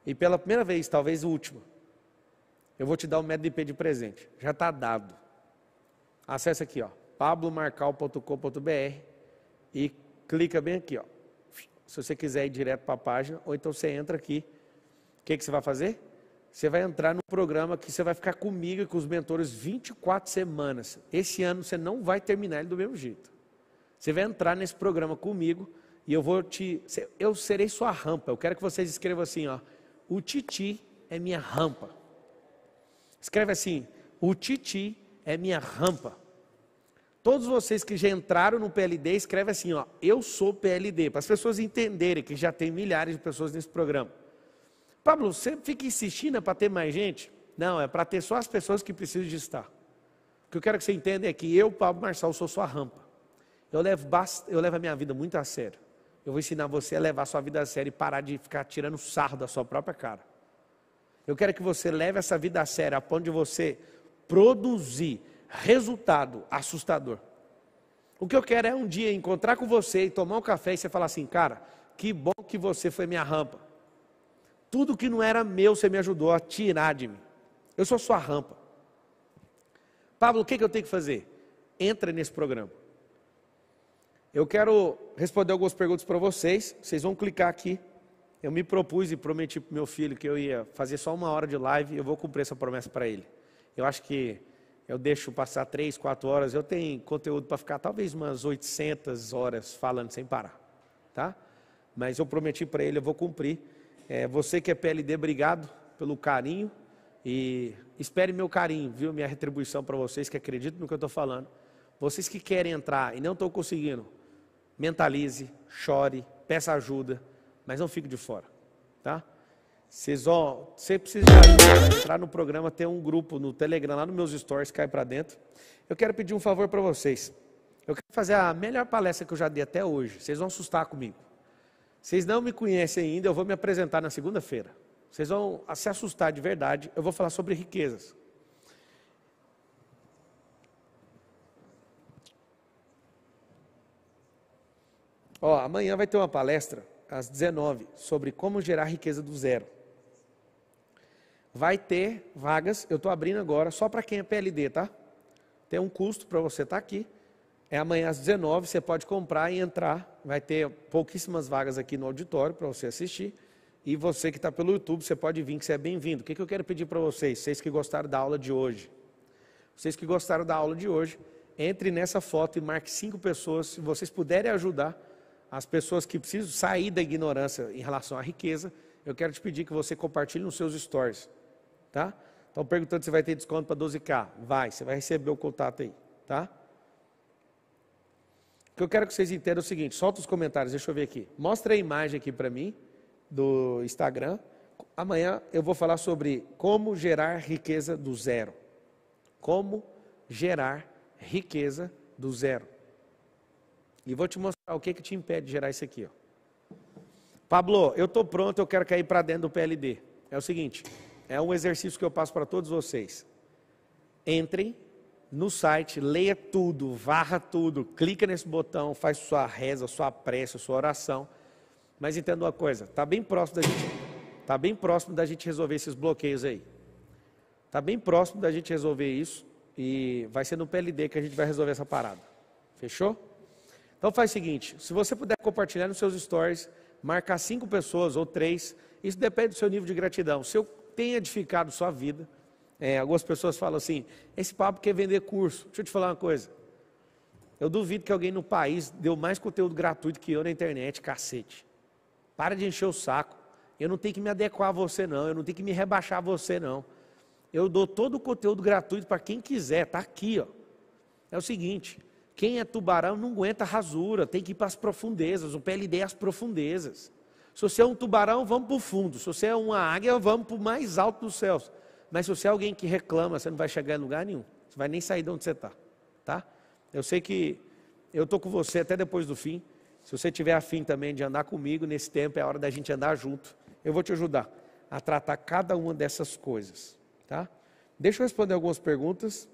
E pela primeira vez, talvez a última, eu vou te dar o um MedDP de presente. Já está dado. Acesse aqui, ó pablomarcal.com.br e clica bem aqui, ó. Se você quiser ir direto para a página, ou então você entra aqui. O que, que você vai fazer? Você vai entrar no programa que você vai ficar comigo e com os mentores 24 semanas. Esse ano você não vai terminar ele do mesmo jeito. Você vai entrar nesse programa comigo e eu vou te. Eu serei sua rampa. Eu quero que vocês escrevam assim, ó. O Titi é minha rampa. Escreve assim: o Titi é minha rampa. Todos vocês que já entraram no PLD, escreve assim, ó, eu sou PLD, para as pessoas entenderem que já tem milhares de pessoas nesse programa. Pablo, você fica insistindo é para ter mais gente? Não, é para ter só as pessoas que precisam de estar. O que eu quero que você entenda é que eu, Pablo Marçal, sou sua rampa. Eu levo, eu levo a minha vida muito a sério. Eu vou ensinar você a levar a sua vida a sério e parar de ficar tirando sarro da sua própria cara. Eu quero que você leve essa vida a sério a ponto de você produzir Resultado assustador. O que eu quero é um dia encontrar com você e tomar um café e você falar assim, cara, que bom que você foi minha rampa. Tudo que não era meu, você me ajudou a tirar de mim. Eu sou sua rampa. Pablo, o que, que eu tenho que fazer? Entra nesse programa. Eu quero responder algumas perguntas para vocês. Vocês vão clicar aqui. Eu me propus e prometi para meu filho que eu ia fazer só uma hora de live. Eu vou cumprir essa promessa para ele. Eu acho que eu deixo passar três, quatro horas, eu tenho conteúdo para ficar talvez umas 800 horas falando sem parar, tá? Mas eu prometi para ele, eu vou cumprir. É, você que é PLD, obrigado pelo carinho e espere meu carinho, viu? Minha retribuição para vocês que acreditam no que eu estou falando. Vocês que querem entrar e não estão conseguindo, mentalize, chore, peça ajuda, mas não fique de fora, tá? Vocês, ó, você precisa entrar no programa, tem um grupo no Telegram, lá nos meus stories, cai para dentro. Eu quero pedir um favor para vocês. Eu quero fazer a melhor palestra que eu já dei até hoje. Vocês vão assustar comigo. Vocês não me conhecem ainda, eu vou me apresentar na segunda-feira. Vocês vão se assustar de verdade. Eu vou falar sobre riquezas. Ó, amanhã vai ter uma palestra às 19 sobre como gerar riqueza do zero vai ter vagas, eu estou abrindo agora, só para quem é PLD, tá? Tem um custo para você estar tá aqui. É amanhã às 19 você pode comprar e entrar. Vai ter pouquíssimas vagas aqui no auditório para você assistir. E você que está pelo YouTube, você pode vir, que você é bem-vindo. O que, que eu quero pedir para vocês, vocês que gostaram da aula de hoje? Vocês que gostaram da aula de hoje, entre nessa foto e marque cinco pessoas. Se vocês puderem ajudar as pessoas que precisam sair da ignorância em relação à riqueza, eu quero te pedir que você compartilhe nos seus stories tá? Estão perguntando se vai ter desconto para 12K. Vai, você vai receber o contato aí, tá? O que eu quero que vocês entendam é o seguinte, solta os comentários, deixa eu ver aqui. Mostra a imagem aqui para mim, do Instagram. Amanhã eu vou falar sobre como gerar riqueza do zero. Como gerar riqueza do zero. E vou te mostrar o que, que te impede de gerar isso aqui. Ó. Pablo, eu estou pronto, eu quero cair para dentro do PLD. É o seguinte, é um exercício que eu passo para todos vocês. Entrem no site, leia tudo, varra tudo, clica nesse botão, faz sua reza, sua prece, sua oração. Mas entenda uma coisa, está bem próximo da gente, tá bem próximo da gente resolver esses bloqueios aí. Está bem próximo da gente resolver isso e vai ser no PLD que a gente vai resolver essa parada. Fechou? Então faz o seguinte, se você puder compartilhar nos seus stories, marcar cinco pessoas ou três, isso depende do seu nível de gratidão. Se eu tem edificado sua vida. É, algumas pessoas falam assim: esse papo quer vender curso. Deixa eu te falar uma coisa. Eu duvido que alguém no país deu mais conteúdo gratuito que eu na internet, cacete. Para de encher o saco. Eu não tenho que me adequar a você, não. Eu não tenho que me rebaixar a você, não. Eu dou todo o conteúdo gratuito para quem quiser, tá aqui, ó. É o seguinte, quem é tubarão não aguenta rasura, tem que ir para as profundezas, o PLD é as profundezas. Se você é um tubarão, vamos para o fundo. Se você é uma águia, vamos para o mais alto dos céus. Mas se você é alguém que reclama, você não vai chegar em lugar nenhum. Você vai nem sair de onde você está. Tá? Eu sei que eu estou com você até depois do fim. Se você tiver afim também de andar comigo nesse tempo, é hora da gente andar junto. Eu vou te ajudar a tratar cada uma dessas coisas. Tá? Deixa eu responder algumas perguntas.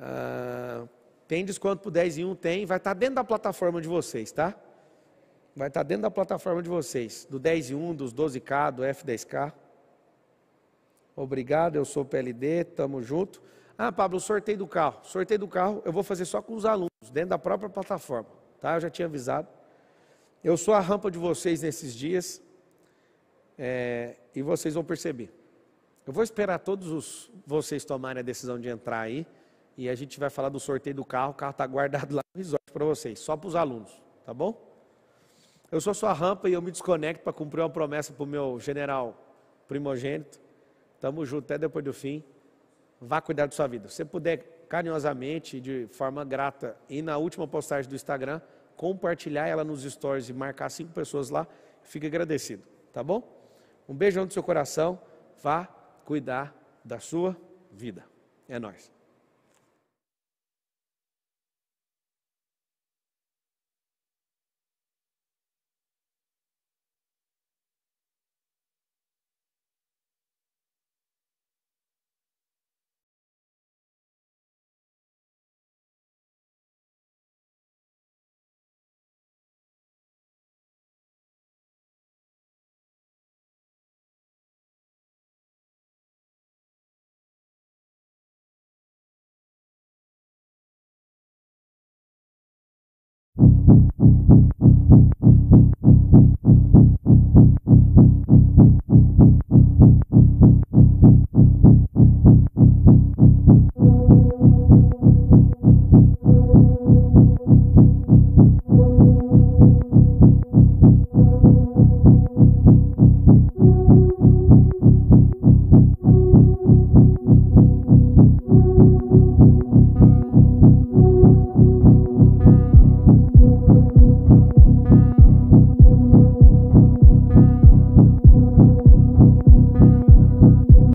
Ah, para o 10 em um tem, vai estar tá dentro da plataforma de vocês, tá? Vai estar dentro da plataforma de vocês, do 10 e 1, dos 12K, do F10K. Obrigado, eu sou o PLD, tamo junto. Ah, Pablo, sorteio do carro. Sorteio do carro eu vou fazer só com os alunos, dentro da própria plataforma, tá? Eu já tinha avisado. Eu sou a rampa de vocês nesses dias, é, e vocês vão perceber. Eu vou esperar todos os, vocês tomarem a decisão de entrar aí, e a gente vai falar do sorteio do carro. O carro está guardado lá no resort para vocês, só para os alunos, tá bom? Eu sou sua rampa e eu me desconecto para cumprir uma promessa para o meu general primogênito. Tamo junto até depois do fim. Vá cuidar da sua vida. Se você puder, carinhosamente, de forma grata, e na última postagem do Instagram, compartilhar ela nos stories e marcar cinco pessoas lá, fica agradecido, tá bom? Um beijão do seu coração. Vá cuidar da sua vida. É nós. you